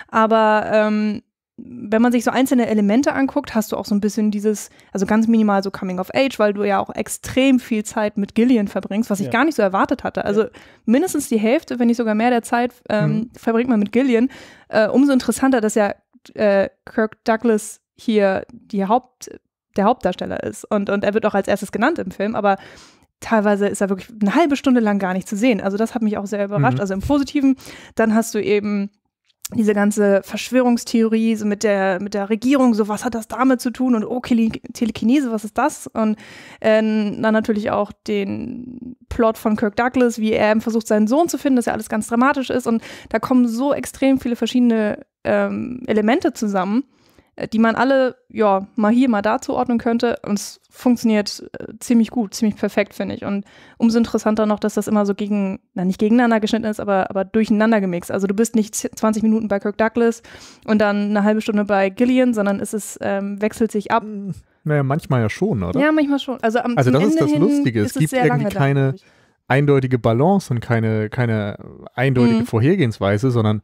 aber ähm, wenn man sich so einzelne Elemente anguckt, hast du auch so ein bisschen dieses, also ganz minimal so Coming of Age, weil du ja auch extrem viel Zeit mit Gillian verbringst, was ich ja. gar nicht so erwartet hatte. Also ja. mindestens die Hälfte, wenn nicht sogar mehr der Zeit, ähm, mhm. verbringt man mit Gillian. Äh, umso interessanter, dass ja äh, Kirk Douglas hier die Haupt, der Hauptdarsteller ist. Und, und er wird auch als erstes genannt im Film, aber teilweise ist er wirklich eine halbe Stunde lang gar nicht zu sehen. Also das hat mich auch sehr überrascht. Mhm. Also im Positiven, dann hast du eben diese ganze Verschwörungstheorie so mit der mit der Regierung, so was hat das damit zu tun und oh Telekinese, was ist das? Und äh, dann natürlich auch den Plot von Kirk Douglas, wie er versucht seinen Sohn zu finden, dass ja alles ganz dramatisch ist und da kommen so extrem viele verschiedene ähm, Elemente zusammen äh, die man alle, ja, mal hier, mal da zuordnen könnte. Und es funktioniert äh, ziemlich gut, ziemlich perfekt, finde ich. Und umso interessanter noch, dass das immer so gegen, na, nicht gegeneinander geschnitten ist, aber, aber durcheinander gemixt. Also du bist nicht 20 Minuten bei Kirk Douglas und dann eine halbe Stunde bei Gillian, sondern es ist, ähm, wechselt sich ab. Hm, naja, manchmal ja schon, oder? Ja, manchmal schon. Also, am, also das Ende ist das Lustige. Es gibt irgendwie keine da, eindeutige Balance und keine, keine eindeutige mhm. Vorhergehensweise, sondern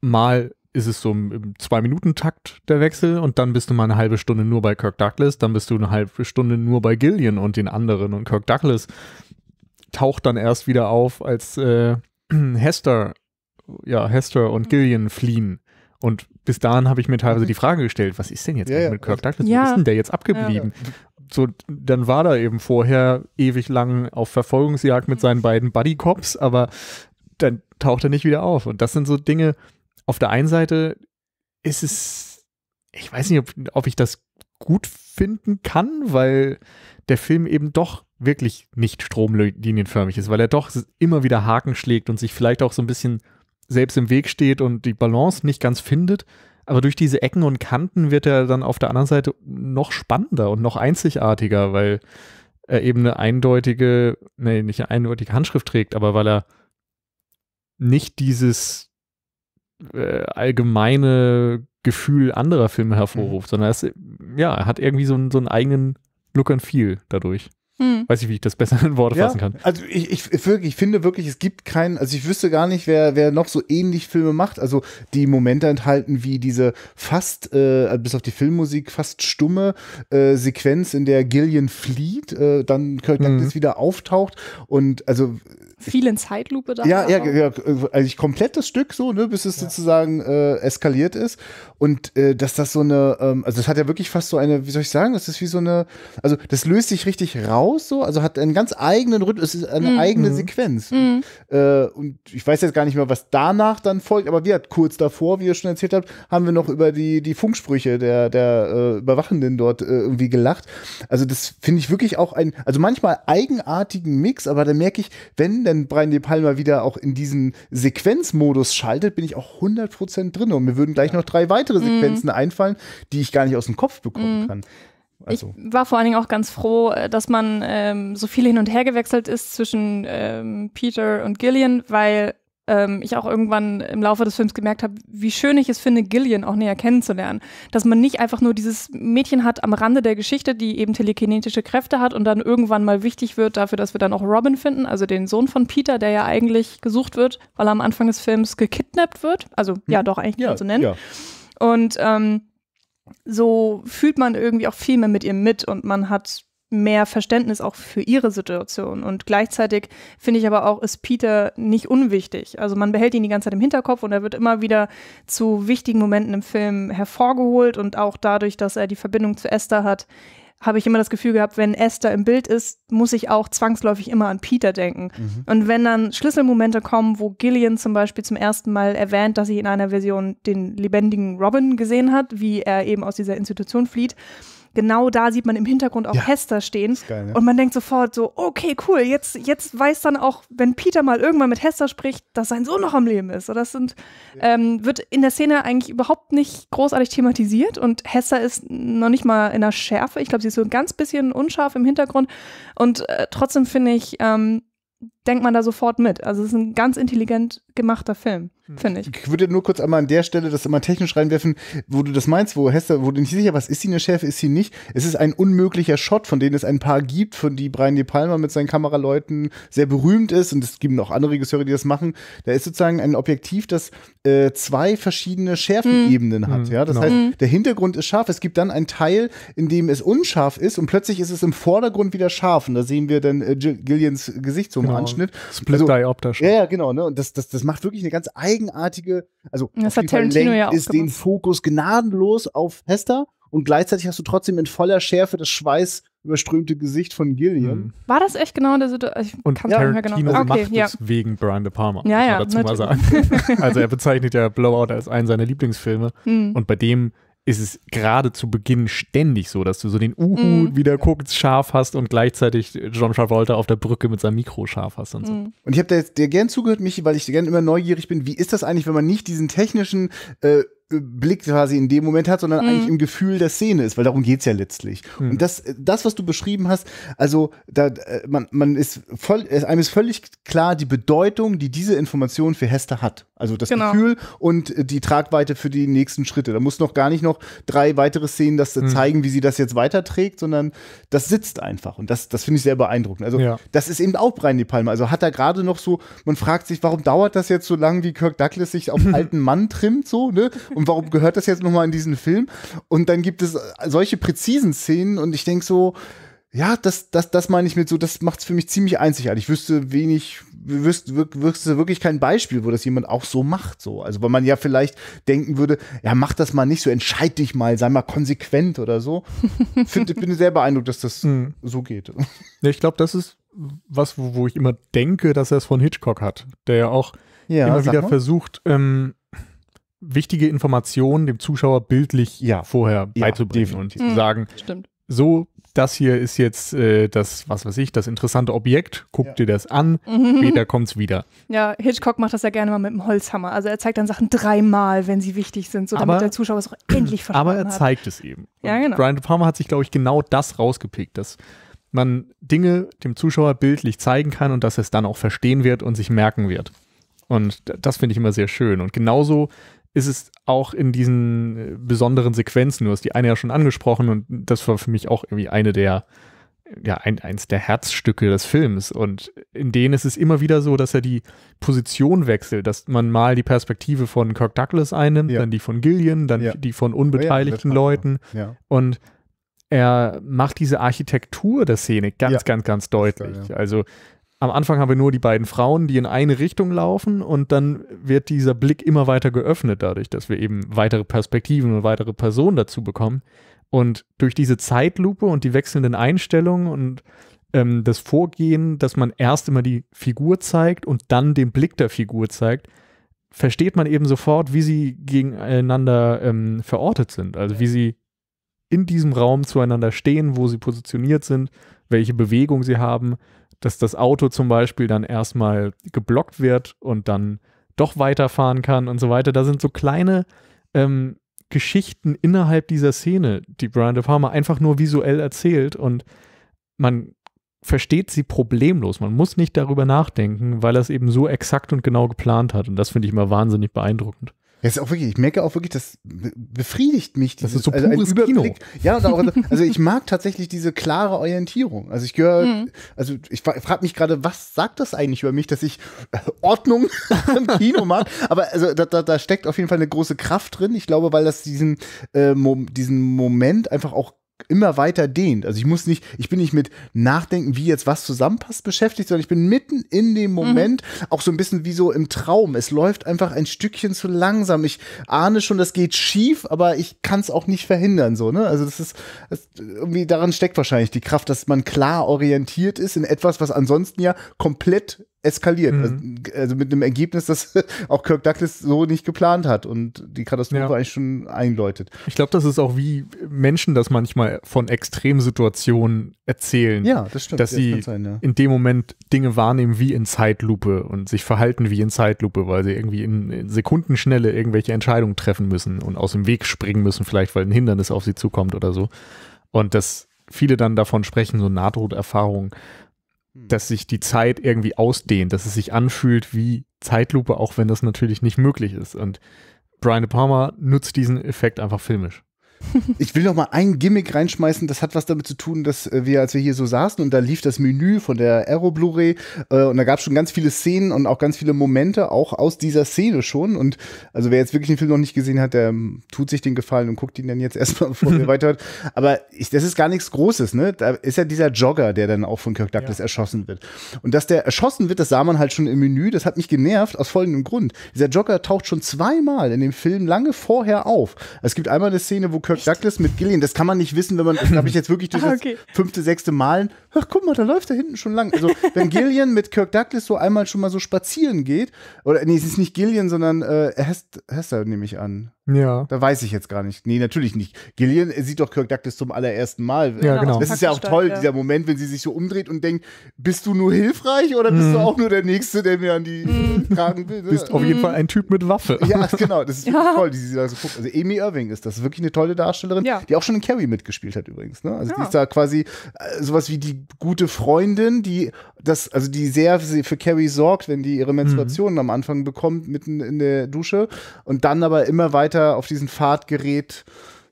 mal ist es so im Zwei-Minuten-Takt der Wechsel und dann bist du mal eine halbe Stunde nur bei Kirk Douglas, dann bist du eine halbe Stunde nur bei Gillian und den anderen und Kirk Douglas taucht dann erst wieder auf, als äh, Hester, ja, Hester und mhm. Gillian fliehen. Und bis dahin habe ich mir teilweise mhm. die Frage gestellt, was ist denn jetzt ja, mit Kirk Douglas? Ja. Wo ist denn der jetzt abgeblieben? Ja, so, dann war da eben vorher ewig lang auf Verfolgungsjagd mit mhm. seinen beiden Buddy Cops, aber dann taucht er nicht wieder auf. Und das sind so Dinge, auf der einen Seite ist es, ich weiß nicht, ob, ob ich das gut finden kann, weil der Film eben doch wirklich nicht stromlinienförmig ist, weil er doch immer wieder Haken schlägt und sich vielleicht auch so ein bisschen selbst im Weg steht und die Balance nicht ganz findet. Aber durch diese Ecken und Kanten wird er dann auf der anderen Seite noch spannender und noch einzigartiger, weil er eben eine eindeutige, nee, nicht eine eindeutige Handschrift trägt, aber weil er nicht dieses äh, allgemeine Gefühl anderer Filme hervorruft, mhm. sondern es, ja, hat irgendwie so, einen, so einen eigenen Look and Feel dadurch. Mhm. Weiß ich, wie ich das besser in Worte ja, fassen kann. Also ich, ich, ich, finde wirklich, es gibt keinen, also ich wüsste gar nicht, wer, wer noch so ähnlich Filme macht, also die Momente enthalten wie diese fast, äh, bis auf die Filmmusik, fast stumme äh, Sequenz, in der Gillian flieht, äh, dann Kirk Douglas mhm. wieder auftaucht und also viel in Zeitlupe da. Ja, ja, ja, eigentlich also komplett das Stück so, ne, bis es ja. sozusagen äh, eskaliert ist. Und äh, dass das so eine, ähm, also das hat ja wirklich fast so eine, wie soll ich sagen, das ist wie so eine, also das löst sich richtig raus so, also hat einen ganz eigenen Rhythmus, es ist eine mhm. eigene mhm. Sequenz. Mhm. Äh, und ich weiß jetzt gar nicht mehr, was danach dann folgt, aber wir hat kurz davor, wie ihr schon erzählt habt, haben wir noch über die, die Funksprüche der, der äh, Überwachenden dort äh, irgendwie gelacht. Also das finde ich wirklich auch ein, also manchmal eigenartigen Mix, aber da merke ich, wenn der wenn Brian De Palma wieder auch in diesen Sequenzmodus schaltet, bin ich auch 100% drin. Und mir würden gleich noch drei weitere mhm. Sequenzen mm. einfallen, die ich gar nicht aus dem Kopf bekommen mm. kann. Also. Ich war vor allen Dingen auch ganz froh, äh, dass man ähm, so viel hin und her gewechselt ist zwischen ähm, Peter und Gillian, weil ähm, ich auch irgendwann im Laufe des Films gemerkt habe, wie schön ich es finde, Gillian auch näher kennenzulernen. Dass man nicht einfach nur dieses Mädchen hat am Rande der Geschichte, die eben telekinetische Kräfte hat und dann irgendwann mal wichtig wird dafür, dass wir dann auch Robin finden, also den Sohn von Peter, der ja eigentlich gesucht wird, weil er am Anfang des Films gekidnappt wird. Also hm. ja, mhm. doch eigentlich ja, zu nennen. Ja. Und ähm, so fühlt man irgendwie auch viel mehr mit ihr mit und man hat mehr Verständnis auch für ihre Situation. Und gleichzeitig finde ich aber auch, ist Peter nicht unwichtig. Also man behält ihn die ganze Zeit im Hinterkopf und er wird immer wieder zu wichtigen Momenten im Film hervorgeholt und auch dadurch, dass er die Verbindung zu Esther hat, habe ich immer das Gefühl gehabt, wenn Esther im Bild ist, muss ich auch zwangsläufig immer an Peter denken. Mhm. Und wenn dann Schlüsselmomente kommen, wo Gillian zum Beispiel zum ersten Mal erwähnt, dass sie in einer Version den lebendigen Robin gesehen hat, wie er eben aus dieser Institution flieht, genau da sieht man im Hintergrund auch ja. Hester stehen. Geil, ne? Und man denkt sofort so, okay, cool, jetzt, jetzt weiß dann auch, wenn Peter mal irgendwann mit Hester spricht, dass sein Sohn noch am Leben ist. Und das sind, ähm, wird in der Szene eigentlich überhaupt nicht großartig thematisiert. Und Hester ist noch nicht mal in der Schärfe. Ich glaube, sie ist so ein ganz bisschen unscharf im Hintergrund. Und äh, trotzdem finde ich, ähm, denkt man da sofort mit. Also es ist ein ganz intelligent gemachter Film, hm. finde ich. Ich würde nur kurz einmal an der Stelle das immer technisch reinwerfen, wo du das meinst, wo Hester, wo du nicht sicher was ist sie eine Schärfe, ist sie nicht. Es ist ein unmöglicher Shot, von denen es ein paar gibt, von die Brian De Palma mit seinen Kameraleuten sehr berühmt ist und es gibt noch andere Regisseure, die das machen. Da ist sozusagen ein Objektiv, das äh, zwei verschiedene Schärfenebenen mhm. hat. Hm, ja, das genau. heißt, hm. der Hintergrund ist scharf. Es gibt dann einen Teil, in dem es unscharf ist und plötzlich ist es im Vordergrund wieder scharf und da sehen wir dann äh, Gillians Gesicht so genau. an Schnitt. Split also, Diopter schon. Ja, ja, genau. Ne? Und das, das, das macht wirklich eine ganz eigenartige, also das hat Tarantino Lenk ja auch ist gemacht. den Fokus gnadenlos auf Hester und gleichzeitig hast du trotzdem in voller Schärfe das schweißüberströmte Gesicht von Gillian. Mhm. War das echt genau der Situation? Und kann genau- ja. Tarantino genau. macht okay, ja. es wegen Brian De Palma, ja, ja, dazu mal sagen. also er bezeichnet ja Blowout als einen seiner Lieblingsfilme hm. und bei dem ist es gerade zu Beginn ständig so, dass du so den Uhu mm. wieder guckst, scharf hast und gleichzeitig John Travolta auf der Brücke mit seinem Mikro scharf hast und so. Mhm. Und ich habe dir, dir gern zugehört, Michi, weil ich dir gern immer neugierig bin, wie ist das eigentlich, wenn man nicht diesen technischen äh, Blick quasi in dem Moment hat, sondern mhm. eigentlich im Gefühl der Szene ist, weil darum geht's ja letztlich. Mhm. Und das, das, was du beschrieben hast, also da, äh, man, man ist voll, einem ist völlig klar die Bedeutung, die diese Information für Hester hat. Also das genau. Gefühl und die Tragweite für die nächsten Schritte. Da muss noch gar nicht noch drei weitere Szenen das mhm. zeigen, wie sie das jetzt weiterträgt, sondern das sitzt einfach. Und das, das finde ich sehr beeindruckend. Also ja. das ist eben auch Brian De Palma. Also hat er gerade noch so, man fragt sich, warum dauert das jetzt so lange, wie Kirk Douglas sich auf einen alten Mann trimmt, so, ne? Und und warum gehört das jetzt nochmal in diesen Film? Und dann gibt es solche präzisen Szenen und ich denke so, ja, das, das, das meine ich mit so, das macht es für mich ziemlich einzigartig. Ich wüsste wenig, wüsste, wüsste wirklich kein Beispiel, wo das jemand auch so macht. So. Also, weil man ja vielleicht denken würde, ja, mach das mal nicht so, entscheid dich mal, sei mal konsequent oder so. Find, bin sehr beeindruckt, dass das mhm. so geht. Ja, ich glaube, das ist was, wo, wo ich immer denke, dass er es von Hitchcock hat, der ja auch ja, immer wieder man. versucht, ähm, wichtige Informationen dem Zuschauer bildlich ja, vorher ja, beizubringen und zu sagen, hm, Stimmt. so, das hier ist jetzt äh, das, was weiß ich, das interessante Objekt, guck ja. dir das an, mhm. später kommt's wieder. Ja, Hitchcock macht das ja gerne mal mit dem Holzhammer. Also er zeigt dann Sachen dreimal, wenn sie wichtig sind, so aber, damit der Zuschauer es auch endlich versteht. Aber er hat. zeigt es eben. ja, genau. Brian De Palma hat sich, glaube ich, genau das rausgepickt, dass man Dinge dem Zuschauer bildlich zeigen kann und dass er es dann auch verstehen wird und sich merken wird. Und das finde ich immer sehr schön. Und genauso ist es auch in diesen äh, besonderen Sequenzen. Du hast die eine ja schon angesprochen und das war für mich auch irgendwie eine der, ja, ein, eins der Herzstücke des Films. Und in denen ist es immer wieder so, dass er die Position wechselt, dass man mal die Perspektive von Kirk Douglas einnimmt, ja. dann die von Gillian, dann ja. die von unbeteiligten oh ja, Leuten. Und er macht diese Architektur der Szene ganz, ganz, ganz deutlich. Also am Anfang haben wir nur die beiden Frauen, die in eine Richtung laufen und dann wird dieser Blick immer weiter geöffnet dadurch, dass wir eben weitere Perspektiven und weitere Personen dazu bekommen. Und durch diese Zeitlupe und die wechselnden Einstellungen und ähm, das Vorgehen, dass man erst immer die Figur zeigt und dann den Blick der Figur zeigt, versteht man eben sofort, wie sie gegeneinander ähm, verortet sind. Also wie sie in diesem Raum zueinander stehen, wo sie positioniert sind, welche Bewegung sie haben dass das Auto zum Beispiel dann erstmal geblockt wird und dann doch weiterfahren kann und so weiter. Da sind so kleine ähm, Geschichten innerhalb dieser Szene, die Brian De Palma einfach nur visuell erzählt und man versteht sie problemlos. Man muss nicht darüber nachdenken, weil er es eben so exakt und genau geplant hat. Und das finde ich immer wahnsinnig beeindruckend. Ja, ist auch wirklich, ich merke auch wirklich, das befriedigt mich. Dieses, das ist so also pures Kino. Ja, und auch, also ich mag tatsächlich diese klare Orientierung. Also ich gehöre, mhm. also ich frage mich gerade, was sagt das eigentlich über mich, dass ich äh, Ordnung im Kino mag? Aber also da, da, da steckt auf jeden Fall eine große Kraft drin. Ich glaube, weil das diesen, äh, Mo diesen Moment einfach auch immer weiter dehnt. Also ich muss nicht, ich bin nicht mit Nachdenken, wie jetzt was zusammenpasst, beschäftigt, sondern ich bin mitten in dem mhm. Moment, mhm. auch so ein bisschen wie so im Traum. Es läuft einfach ein Stückchen zu langsam. Ich ahne schon, das geht schief, aber ich kann es auch nicht verhindern. So, ne? Also das ist, das irgendwie daran steckt wahrscheinlich die Kraft, dass man klar orientiert ist in etwas, was ansonsten ja komplett eskaliert. Also, mhm. Also, also, mit einem Ergebnis, das auch Kirk Douglas so nicht geplant hat und die Katastrophe ja. eigentlich schon einläutet. Ich glaube, das ist auch wie Menschen das manchmal von Extremsituationen erzählen. Ja, das stimmt. Dass das sie sein, ja. in dem Moment Dinge wahrnehmen wie in Zeitlupe und sich verhalten wie in Zeitlupe, weil sie irgendwie in, in Sekundenschnelle irgendwelche Entscheidungen treffen müssen und aus dem Weg springen müssen, vielleicht weil ein Hindernis auf sie zukommt oder so. Und dass viele dann davon sprechen, so Nahtoderfahrungen hm. dass sich die Zeit irgendwie ausdehnt, dass es sich anfühlt wie Zeitlupe, auch wenn das natürlich nicht möglich ist. Und Brian De Palma nutzt diesen Effekt einfach filmisch ich will noch mal ein Gimmick reinschmeißen, das hat was damit zu tun, dass äh, wir, als wir hier so saßen und da lief das Menü von der Aero Blu-ray äh, und da gab es schon ganz viele Szenen und auch ganz viele Momente, auch aus dieser Szene schon. Und also wer jetzt wirklich den Film noch nicht gesehen hat, der ähm, tut sich den Gefallen und guckt ihn dann jetzt erstmal, bevor wir weiterhört. Aber ich, das ist gar nichts Großes, ne? Da ist ja dieser Jogger, der dann auch von Kirk Douglas ja. erschossen wird. Und dass der erschossen wird, das sah man halt schon im Menü, das hat mich genervt, aus folgendem Grund. Dieser Jogger taucht schon zweimal in dem Film lange vorher auf. Es gibt einmal eine Szene, wo Kirk Kirk Douglas mit Gillian. Das kann man nicht wissen, wenn man, das habe ich jetzt wirklich durch ah, okay. das fünfte, sechste Malen. Ach, guck mal, da läuft da hinten schon lang. Also, wenn Gillian mit Kirk Douglas so einmal schon mal so spazieren geht, oder nee, es ist nicht Gillian, sondern äh, Hester nehme ich an. Ja. Da weiß ich jetzt gar nicht. Nee, natürlich nicht. Gillian sieht doch Kirk Douglas zum allerersten Mal. Ja, genau. Das ist ja auch toll, ja. dieser Moment, wenn sie sich so umdreht und denkt, bist du nur hilfreich oder bist du mhm. auch nur der Nächste, der mir an die mm. tragen will? Ne? Bist auf jeden mhm. Fall ein Typ mit Waffe. Ja, genau. Das ist ja. toll, die sie da so guckt. Also Amy Irving ist das wirklich eine tolle Darstellerin, ja. die auch schon in Carrie mitgespielt hat übrigens. Ne? Also die ist da quasi äh, sowas wie die gute Freundin, die das, also die sehr für Carrie sorgt, wenn die ihre mhm. Menstruationen am Anfang bekommt, mitten in der Dusche und dann aber immer weiter weiter auf diesen Pfad gerät,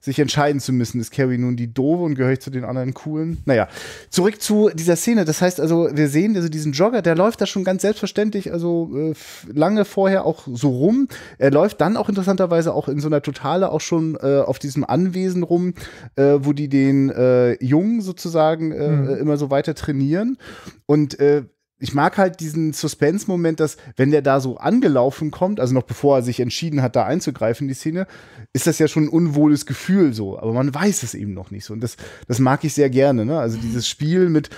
sich entscheiden zu müssen. Ist Carrie nun die Dove und gehöre ich zu den anderen coolen? Naja, zurück zu dieser Szene. Das heißt also, wir sehen also diesen Jogger, der läuft da schon ganz selbstverständlich, also äh, lange vorher auch so rum. Er läuft dann auch interessanterweise auch in so einer Totale auch schon äh, auf diesem Anwesen rum, äh, wo die den äh, Jungen sozusagen äh, mhm. immer so weiter trainieren. Und ich mag halt diesen Suspense-Moment, dass, wenn der da so angelaufen kommt, also noch bevor er sich entschieden hat, da einzugreifen in die Szene, ist das ja schon ein unwohles Gefühl so. Aber man weiß es eben noch nicht so. Und das, das mag ich sehr gerne. Ne? Also dieses Spiel mit,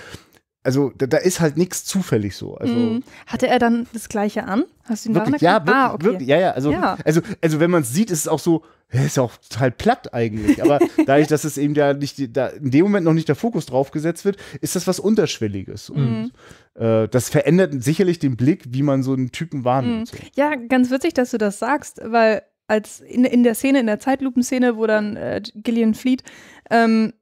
also da, da, ist halt nichts zufällig so. Also, mhm. Hatte er dann das gleiche an? Hast du ihn wirklich, Ja, wirklich, ah, okay. wirklich, ja, ja. Also, ja. also, also wenn man es sieht, ist es auch so, ist ja auch total platt eigentlich. Aber dadurch, dass es eben ja nicht, da in dem Moment noch nicht der Fokus drauf gesetzt wird, ist das was Unterschwelliges. Und mhm. äh, das verändert sicherlich den Blick, wie man so einen Typen wahrnimmt. Mm. So. Ja, ganz witzig, dass du das sagst, weil als in, in der Szene, in der Zeitlupenszene, wo dann äh, Gillian flieht, ähm,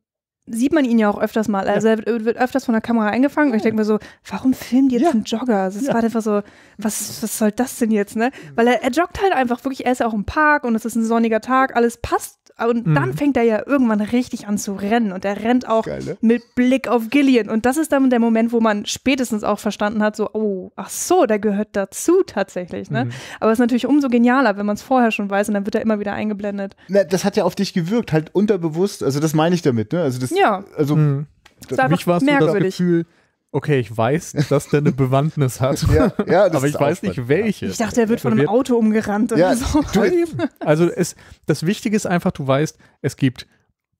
sieht man ihn ja auch öfters mal. Also ja. er wird öfters von der Kamera eingefangen. Und ich denke mir so, warum filmen die jetzt ja. einen Jogger? Also es ja. war einfach so, was, was soll das denn jetzt, ne? Weil er, er joggt halt einfach wirklich, er ist ja auch im Park und es ist ein sonniger Tag, alles passt und mhm. dann fängt er ja irgendwann richtig an zu rennen und er rennt auch Geil, ne? mit Blick auf Gillian. Und das ist dann der Moment, wo man spätestens auch verstanden hat, so, oh, ach so, der gehört dazu tatsächlich. Ne? Mhm. Aber es ist natürlich umso genialer, wenn man es vorher schon weiß und dann wird er immer wieder eingeblendet. Na, das hat ja auf dich gewirkt, halt unterbewusst. Also das meine ich damit. Ne? Also das, ja. Also mhm. das, das mich war es so das Gefühl okay, ich weiß, dass der eine Bewandtnis hat, ja, ja, aber ich weiß nicht welche. Ich dachte, er wird von einem Auto umgerannt ja, oder so. also es, das Wichtige ist einfach, du weißt, es gibt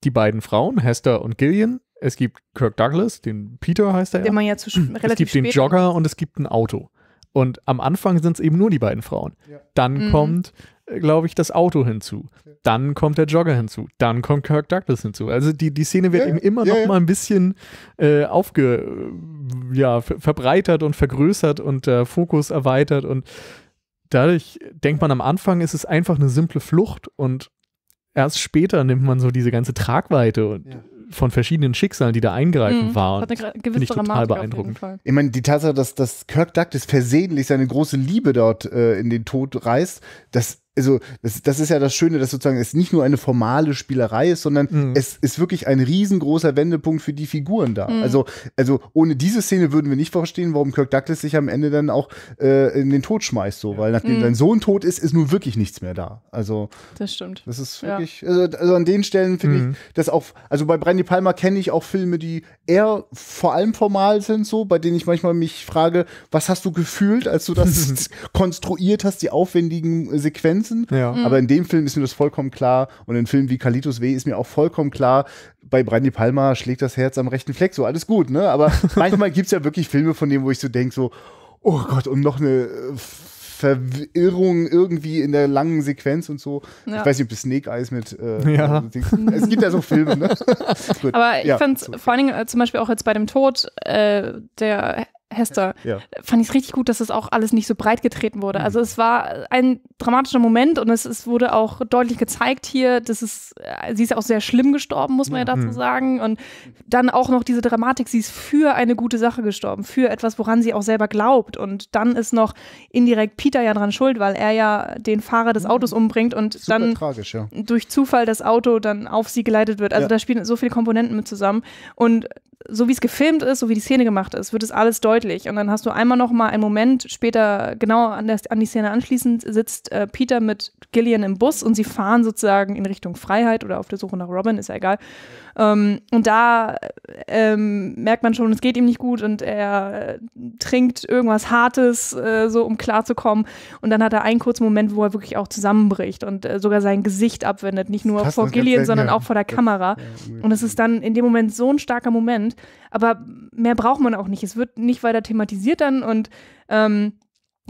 die beiden Frauen, Hester und Gillian, es gibt Kirk Douglas, den Peter heißt er ja. Den man ja zu relativ Es gibt den Jogger und es gibt ein Auto. Und am Anfang sind es eben nur die beiden Frauen. Dann mhm. kommt glaube ich, das Auto hinzu. Dann kommt der Jogger hinzu. Dann kommt Kirk Douglas hinzu. Also die, die Szene wird ja, eben immer ja, noch ja. mal ein bisschen äh, aufge, äh, ja, verbreitert und vergrößert und der äh, Fokus erweitert. Und dadurch denkt man am Anfang, ist es einfach eine simple Flucht und erst später nimmt man so diese ganze Tragweite und von verschiedenen Schicksalen, die da eingreifen mhm. waren. Hat eine gewisse ich total Dramatik beeindruckend. Ich meine, die Tatsache, dass, dass Kirk Douglas versehentlich seine große Liebe dort äh, in den Tod reißt, das also das, das, ist ja das Schöne, dass sozusagen es nicht nur eine formale Spielerei ist, sondern mhm. es ist wirklich ein riesengroßer Wendepunkt für die Figuren da. Mhm. Also, also ohne diese Szene würden wir nicht verstehen, warum Kirk Douglas sich am Ende dann auch äh, in den Tod schmeißt, so, weil nachdem mhm. dein Sohn tot ist, ist nun wirklich nichts mehr da. Also das stimmt. Das ist wirklich, ja. also, also, an den Stellen finde mhm. ich das auch, also bei Brandy Palmer kenne ich auch Filme, die eher vor allem formal sind, so, bei denen ich manchmal mich frage, was hast du gefühlt, als du das konstruiert hast, die aufwendigen Sequenzen Grenzen. Ja. Mhm. Aber in dem Film ist mir das vollkommen klar. Und in Filmen wie Kalitos W. ist mir auch vollkommen klar, bei Brandy Palma schlägt das Herz am rechten Fleck. So, alles gut, ne? Aber manchmal gibt es ja wirklich Filme, von denen, wo ich so denke, so, oh Gott, und noch eine äh, Verwirrung irgendwie in der langen Sequenz und so. Ja. Ich weiß nicht, ob das Snake Eyes mit. Äh, ja. Es gibt ja so Filme, ne? Aber ich ja, fand es so. vor allen Dingen äh, zum Beispiel auch jetzt bei dem Tod äh, der Hester, ja. fand ich es richtig gut, dass das auch alles nicht so breit getreten wurde. Mhm. Also es war ein dramatischer Moment und es, es wurde auch deutlich gezeigt hier, dass es, äh, sie ist auch sehr schlimm gestorben, muss man ja dazu mhm. sagen. Und dann auch noch diese Dramatik, sie ist für eine gute Sache gestorben, für etwas, woran sie auch selber glaubt. Und dann ist noch indirekt Peter ja dran schuld, weil er ja den Fahrer des mhm. Autos umbringt und Super dann tragisch, ja. durch Zufall das Auto dann auf sie geleitet wird. Also ja. da spielen so viele Komponenten mit zusammen. Und so wie es gefilmt ist, so wie die Szene gemacht ist, wird es alles deutlich. Und dann hast du einmal noch mal einen Moment später, genau an, der, an die Szene anschließend, sitzt äh, Peter mit Gillian im Bus und sie fahren sozusagen in Richtung Freiheit oder auf der Suche nach Robin, ist ja egal. Ähm, und da ähm, merkt man schon, es geht ihm nicht gut und er äh, trinkt irgendwas Hartes, äh, so um klarzukommen. Und dann hat er einen kurzen Moment, wo er wirklich auch zusammenbricht und äh, sogar sein Gesicht abwendet. Nicht nur vor Gillian, sondern auch vor der Kamera. und es ist dann in dem Moment so ein starker Moment, aber mehr braucht man auch nicht. Es wird nicht weiter thematisiert dann und ähm,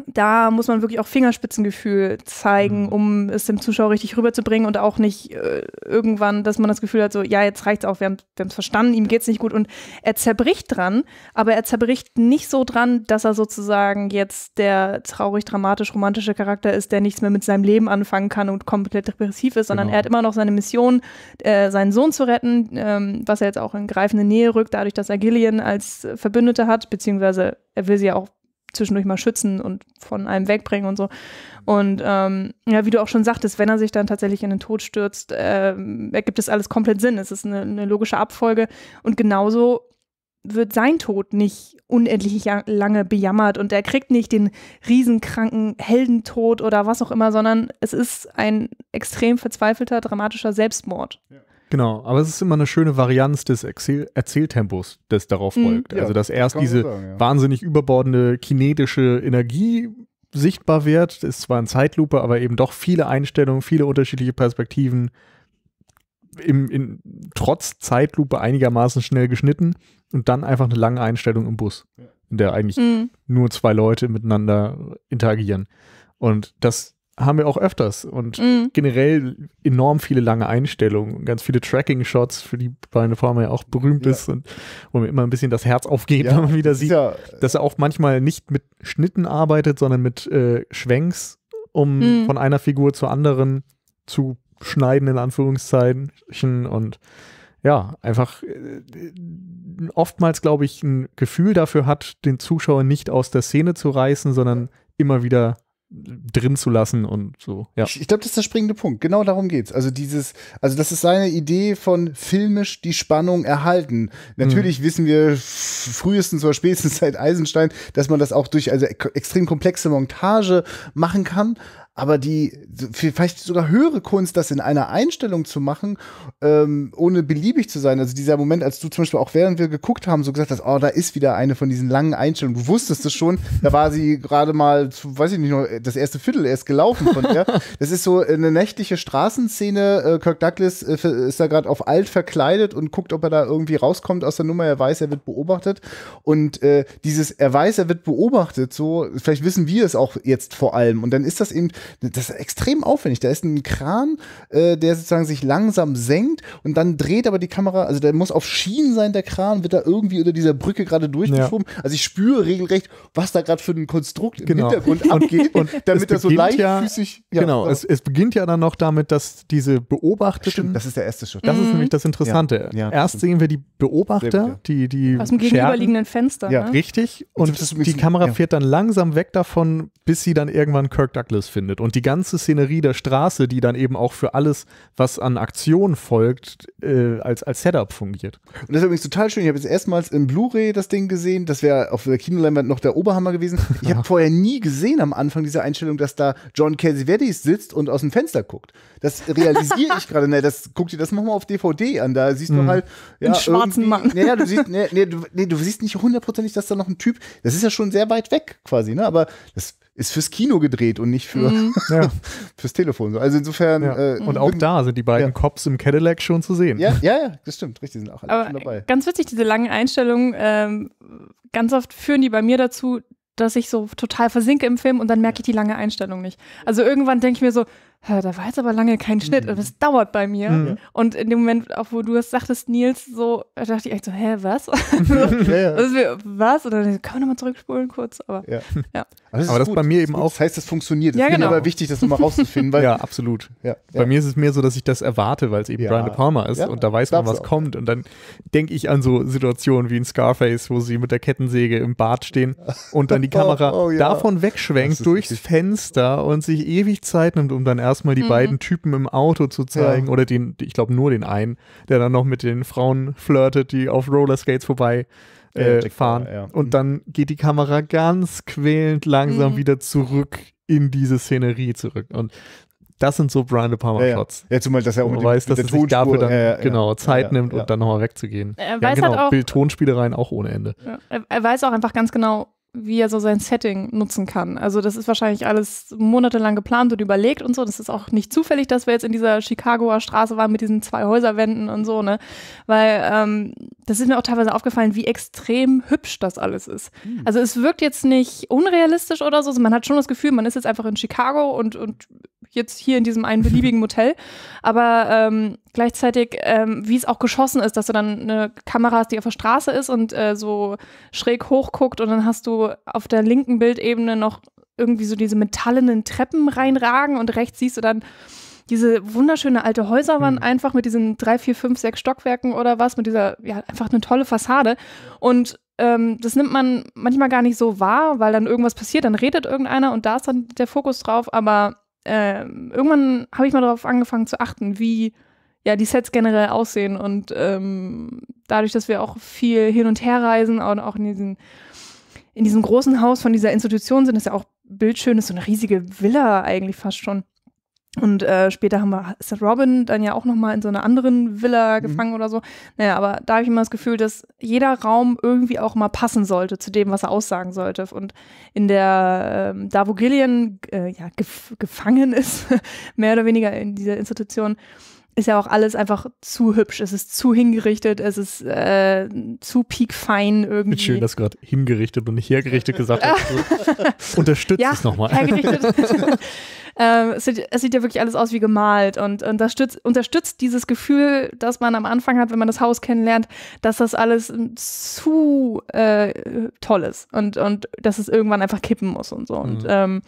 da muss man wirklich auch Fingerspitzengefühl zeigen, mhm. um es dem Zuschauer richtig rüberzubringen und auch nicht äh, irgendwann, dass man das Gefühl hat, so, ja, jetzt reicht's auch, wir haben es verstanden, ihm geht's nicht gut und er zerbricht dran, aber er zerbricht nicht so dran, dass er sozusagen jetzt der traurig, dramatisch, romantische Charakter ist, der nichts mehr mit seinem Leben anfangen kann und komplett depressiv ist, sondern genau. er hat immer noch seine Mission, äh, seinen Sohn zu retten, ähm, was er jetzt auch in greifende Nähe rückt, dadurch, dass er Gillian als Verbündete hat, beziehungsweise er will sie ja auch zwischendurch mal schützen und von einem wegbringen und so. Und ähm, ja, wie du auch schon sagtest, wenn er sich dann tatsächlich in den Tod stürzt, äh, ergibt das alles komplett Sinn. Es ist eine, eine logische Abfolge. Und genauso wird sein Tod nicht unendlich lange bejammert und er kriegt nicht den riesenkranken Heldentod oder was auch immer, sondern es ist ein extrem verzweifelter, dramatischer Selbstmord. Ja. Genau, aber es ist immer eine schöne Varianz des Erzähl Erzähltempos, das darauf mhm, folgt. also, dass erst diese sagen, ja. wahnsinnig überbordende kinetische Energie sichtbar wird, ist zwar in Zeitlupe, aber eben doch viele Einstellungen, viele unterschiedliche Perspektiven, im, in, trotz Zeitlupe einigermaßen schnell geschnitten und dann einfach eine lange Einstellung im Bus, in der eigentlich mhm. nur zwei Leute miteinander interagieren. Und das haben wir auch öfters und mm. generell enorm viele lange Einstellungen, ganz viele Tracking-Shots, für die Brian Farmer ja auch berühmt ja. ist und wo mir immer ein bisschen das Herz aufgeht, ja, wenn man wieder sieht, ja, dass er auch manchmal nicht mit Schnitten arbeitet, sondern mit äh, Schwenks, um mm. von einer Figur zur anderen zu schneiden, in Anführungszeichen und ja, einfach äh, oftmals, glaube ich, ein Gefühl dafür hat, den Zuschauer nicht aus der Szene zu reißen, sondern immer wieder drin zu lassen und so. Ja. Ich, ich glaube, das ist der springende Punkt. Genau darum geht's. Also dieses, also das ist seine Idee von filmisch die Spannung erhalten. Natürlich mhm. wissen wir frühestens oder spätestens seit Eisenstein, dass man das auch durch also extrem komplexe Montage machen kann aber die vielleicht sogar höhere Kunst, das in einer Einstellung zu machen, ähm, ohne beliebig zu sein. Also dieser Moment, als du zum Beispiel auch während wir geguckt haben, so gesagt hast, oh, da ist wieder eine von diesen langen Einstellungen. Du wusstest es schon, da war sie gerade mal, weiß ich nicht, noch äh, das erste Viertel erst gelaufen von ihr. Das ist so eine nächtliche Straßenszene. Äh, Kirk Douglas äh, ist da gerade auf alt verkleidet und guckt, ob er da irgendwie rauskommt aus der Nummer. Er weiß, er wird beobachtet. Und äh, dieses, er weiß, er wird beobachtet, so, vielleicht wissen wir es auch jetzt vor allem. Und dann ist das eben das ist extrem aufwendig. Da ist ein Kran, äh, der sozusagen sich langsam senkt und dann dreht aber die Kamera, also der muss auf Schienen sein, der Kran, wird da irgendwie unter dieser Brücke gerade durchgeschoben. Ja. Also ich spüre regelrecht, was da gerade für ein Konstrukt im genau. Hintergrund und, abgeht, und damit das so leichtfüßig. Ja, ja, genau, es, es, beginnt ja dann noch damit, dass diese Beobachteten. Stimmt, das ist der erste Schritt. Das mhm. ist nämlich das Interessante. Ja, Erst sehen wir die Beobachter, die, die. Aus dem Scherben. gegenüberliegenden Fenster. Ja, ne? richtig. Und die Kamera fährt dann langsam weg davon, bis sie dann irgendwann Kirk Douglas findet stattfindet. Und die ganze Szenerie der Straße, die dann eben auch für alles, was an Aktion folgt, äh, als, als Setup fungiert. Und das ist übrigens total schön. Ich habe jetzt erstmals im Blu-ray das Ding gesehen. Das wäre auf der Kinoleinwand noch der Oberhammer gewesen. Ich habe vorher nie gesehen am Anfang dieser Einstellung, dass da John Cassavetes sitzt und aus dem Fenster guckt. Das realisiere ich gerade. das guck dir das nochmal auf DVD an. Da siehst du mhm. halt. Ja, Einen schwarzen Mann. Naja, du siehst, nee, nee, du, nee, du siehst nicht hundertprozentig, dass da noch ein Typ. Das ist ja schon sehr weit weg quasi, ne? Aber das ist fürs Kino gedreht und nicht für mhm. ja. fürs Telefon. Also insofern. Ja. Äh, und auch da sind die beiden ja. Cops im Cadillac schon zu sehen. Ja, ja, ja das stimmt. Richtig, die sind auch alle schon dabei. Ganz witzig, diese langen Einstellungen. Ähm, ganz oft führen die bei mir dazu, dass ich so total versinke im Film und dann merke ich die lange Einstellung nicht. Also irgendwann denke ich mir so, da war jetzt aber lange kein Schnitt mhm. und das dauert bei mir. Mhm. Und in dem Moment, auch wo du es sagtest, Nils, so dachte ich echt so, hä, was? ja, ja. Also, was? Oder können wir nochmal zurückspulen kurz, aber ja. ja. Das aber das gut. bei mir eben auch. Das heißt, es funktioniert. Das ja, ist genau. mir aber wichtig, das nochmal rauszufinden. Weil ja, absolut. Ja, bei mir ist es mehr so, dass ich das erwarte, weil es eben ja. Brian De Palma ist und da weiß man, was kommt. Und dann denke ich an so Situationen wie in Scarface, wo sie mit der Kettensäge im Bad stehen und dann die Kamera oh, oh, davon wegschwenkt durchs richtig. Fenster und sich ewig Zeit nimmt, um dann erstmal die mhm. beiden Typen im Auto zu zeigen. Oder den, ich glaube nur den einen, der dann noch mit den Frauen flirtet, die auf Rollerskates vorbei äh, fahren. Ja. Und dann geht die Kamera ganz quälend langsam mhm. wieder zurück in diese Szenerie zurück. Und das sind so Brian De Palma ja, Plots. Ja, zumal, dass er auch weiß, dass er sich dafür dann ja, ja, genau Zeit nimmt und dann nochmal wegzugehen. Er weiß genau, halt auch, Bild Tonspielereien auch ohne Ende. Er, er weiß auch einfach ganz genau, wie er so sein Setting nutzen kann. Also das ist wahrscheinlich alles monatelang geplant und überlegt und so. Das ist auch nicht zufällig, dass wir jetzt in dieser Chicagoer Straße waren mit diesen zwei Häuserwänden und so, ne? Weil ähm, das ist mir auch teilweise aufgefallen, wie extrem hübsch das alles ist. Mhm. Also es wirkt jetzt nicht unrealistisch oder so. Also man hat schon das Gefühl, man ist jetzt einfach in Chicago und, und jetzt hier in diesem einen beliebigen Motel. Aber ähm, gleichzeitig, ähm, wie es auch geschossen ist, dass du dann eine Kamera hast, die auf der Straße ist und äh, so schräg hochguckt und dann hast du auf der linken Bildebene noch irgendwie so diese metallenen Treppen reinragen und rechts siehst du dann diese wunderschöne alte Häuserwand mhm. einfach mit diesen drei, vier, fünf, sechs Stockwerken oder was, mit dieser, ja, einfach eine tolle Fassade. Und ähm, das nimmt man manchmal gar nicht so wahr, weil dann irgendwas passiert, dann redet irgendeiner und da ist dann der Fokus drauf, aber äh, irgendwann habe ich mal darauf angefangen zu achten, wie ja, die Sets generell aussehen. Und ähm, dadurch, dass wir auch viel hin und her reisen und auch in diesen in diesem großen Haus von dieser Institution sind, ist ja auch bildschön ist, so eine riesige Villa eigentlich fast schon. Und äh, später haben wir ist Robin dann ja auch nochmal in so einer anderen Villa mhm. gefangen mhm. oder so. Naja, aber da habe ich immer das Gefühl, dass jeder Raum irgendwie auch mal passen sollte zu dem, was er aussagen sollte. Und in der, äh, da wo Gillian äh, ja, gef gefangen ist, mehr oder weniger in dieser Institution, ist ja auch alles einfach zu hübsch. Es ist zu hingerichtet, es ist äh, zu piekfein irgendwie. Schön, dass du gerade hingerichtet und nicht hergerichtet gesagt hast. Unterstützt ja, es nochmal. Hergerichtet. Ähm, es, sieht, es, sieht, ja wirklich alles aus wie gemalt und, und das stütz, unterstützt dieses Gefühl, das man am Anfang hat, wenn man das Haus kennenlernt, dass das alles zu äh, toll ist und, und dass es irgendwann einfach kippen muss und so. Mhm. Und ähm,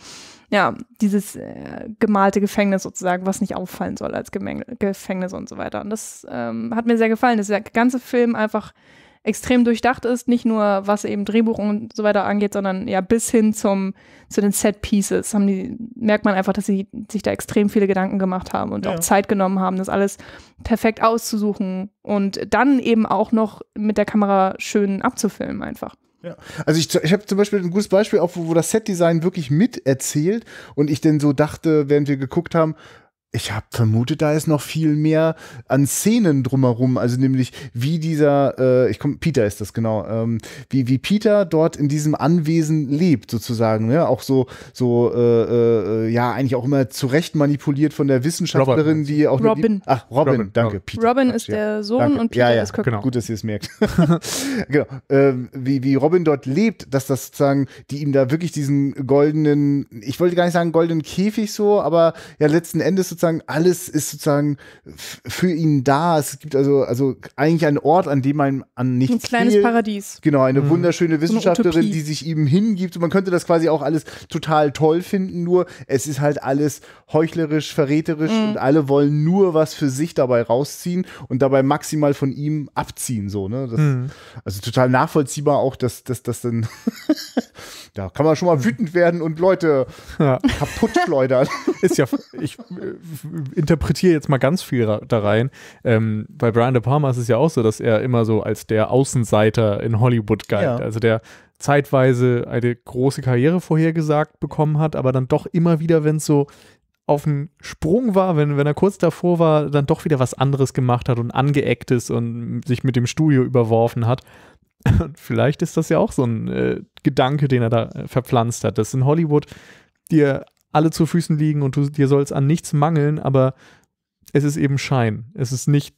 ja, dieses äh, gemalte Gefängnis sozusagen, was nicht auffallen soll als Gemeng Gefängnis und so weiter. Und das ähm, hat mir sehr gefallen, dass der ganze Film einfach extrem durchdacht ist, nicht nur was eben Drehbuch und so weiter angeht, sondern ja bis hin zum, zu den Set Pieces. Die, merkt man einfach, dass sie sich da extrem viele Gedanken gemacht haben und ja. auch Zeit genommen haben, das alles perfekt auszusuchen und dann eben auch noch mit der Kamera schön abzufilmen einfach. Ja. Also ich, ich habe zum Beispiel ein gutes Beispiel, auch wo, wo das Set-Design wirklich miterzählt und ich denn so dachte, während wir geguckt haben, ich habe vermutet, da ist noch viel mehr an Szenen drumherum. Also nämlich wie dieser, äh, ich komme, Peter ist das genau, ähm, wie wie Peter dort in diesem Anwesen lebt sozusagen, ne? Auch so so äh, äh, ja eigentlich auch immer zurecht manipuliert von der Wissenschaftlerin, Robert. die auch Robin. Die, ach Robin, Robin danke. Robin. Peter, Robin ist ja. der Sohn danke. und Peter ja, ja. ist Köpfe. Genau. Gut, dass ihr es merkt. genau. Ähm, wie wie Robin dort lebt, dass das sozusagen die ihm da wirklich diesen goldenen, ich wollte gar nicht sagen goldenen Käfig so, aber ja letzten Endes sozusagen sozusagen, alles ist sozusagen für ihn da. Es gibt also, also eigentlich einen Ort, an dem man an nichts Ein kleines fehlt. Paradies. Genau, eine mhm. wunderschöne Wissenschaftlerin, so die sich ihm hingibt. Und man könnte das quasi auch alles total toll finden, nur es ist halt alles heuchlerisch, verräterisch mhm. und alle wollen nur was für sich dabei rausziehen und dabei maximal von ihm abziehen. So, ne? Das, mhm. Also total nachvollziehbar auch, dass das dann da kann man schon mal wütend werden und Leute ja. kaputt schleudern. Ist ja, ich äh, interpretiere jetzt mal ganz viel da rein. Ähm, bei Brian De Palma ist es ja auch so, dass er immer so als der Außenseiter in Hollywood galt. Ja. Also der zeitweise eine große Karriere vorhergesagt bekommen hat, aber dann doch immer wieder, wenn es so auf dem Sprung war, wenn, wenn er kurz davor war, dann doch wieder was anderes gemacht hat und angeeckt ist und sich mit dem Studio überworfen hat. Und vielleicht ist das ja auch so ein äh, Gedanke, den er da äh, verpflanzt hat, dass in Hollywood dir alle zu Füßen liegen und du, dir soll es an nichts mangeln, aber es ist eben Schein. Es ist nicht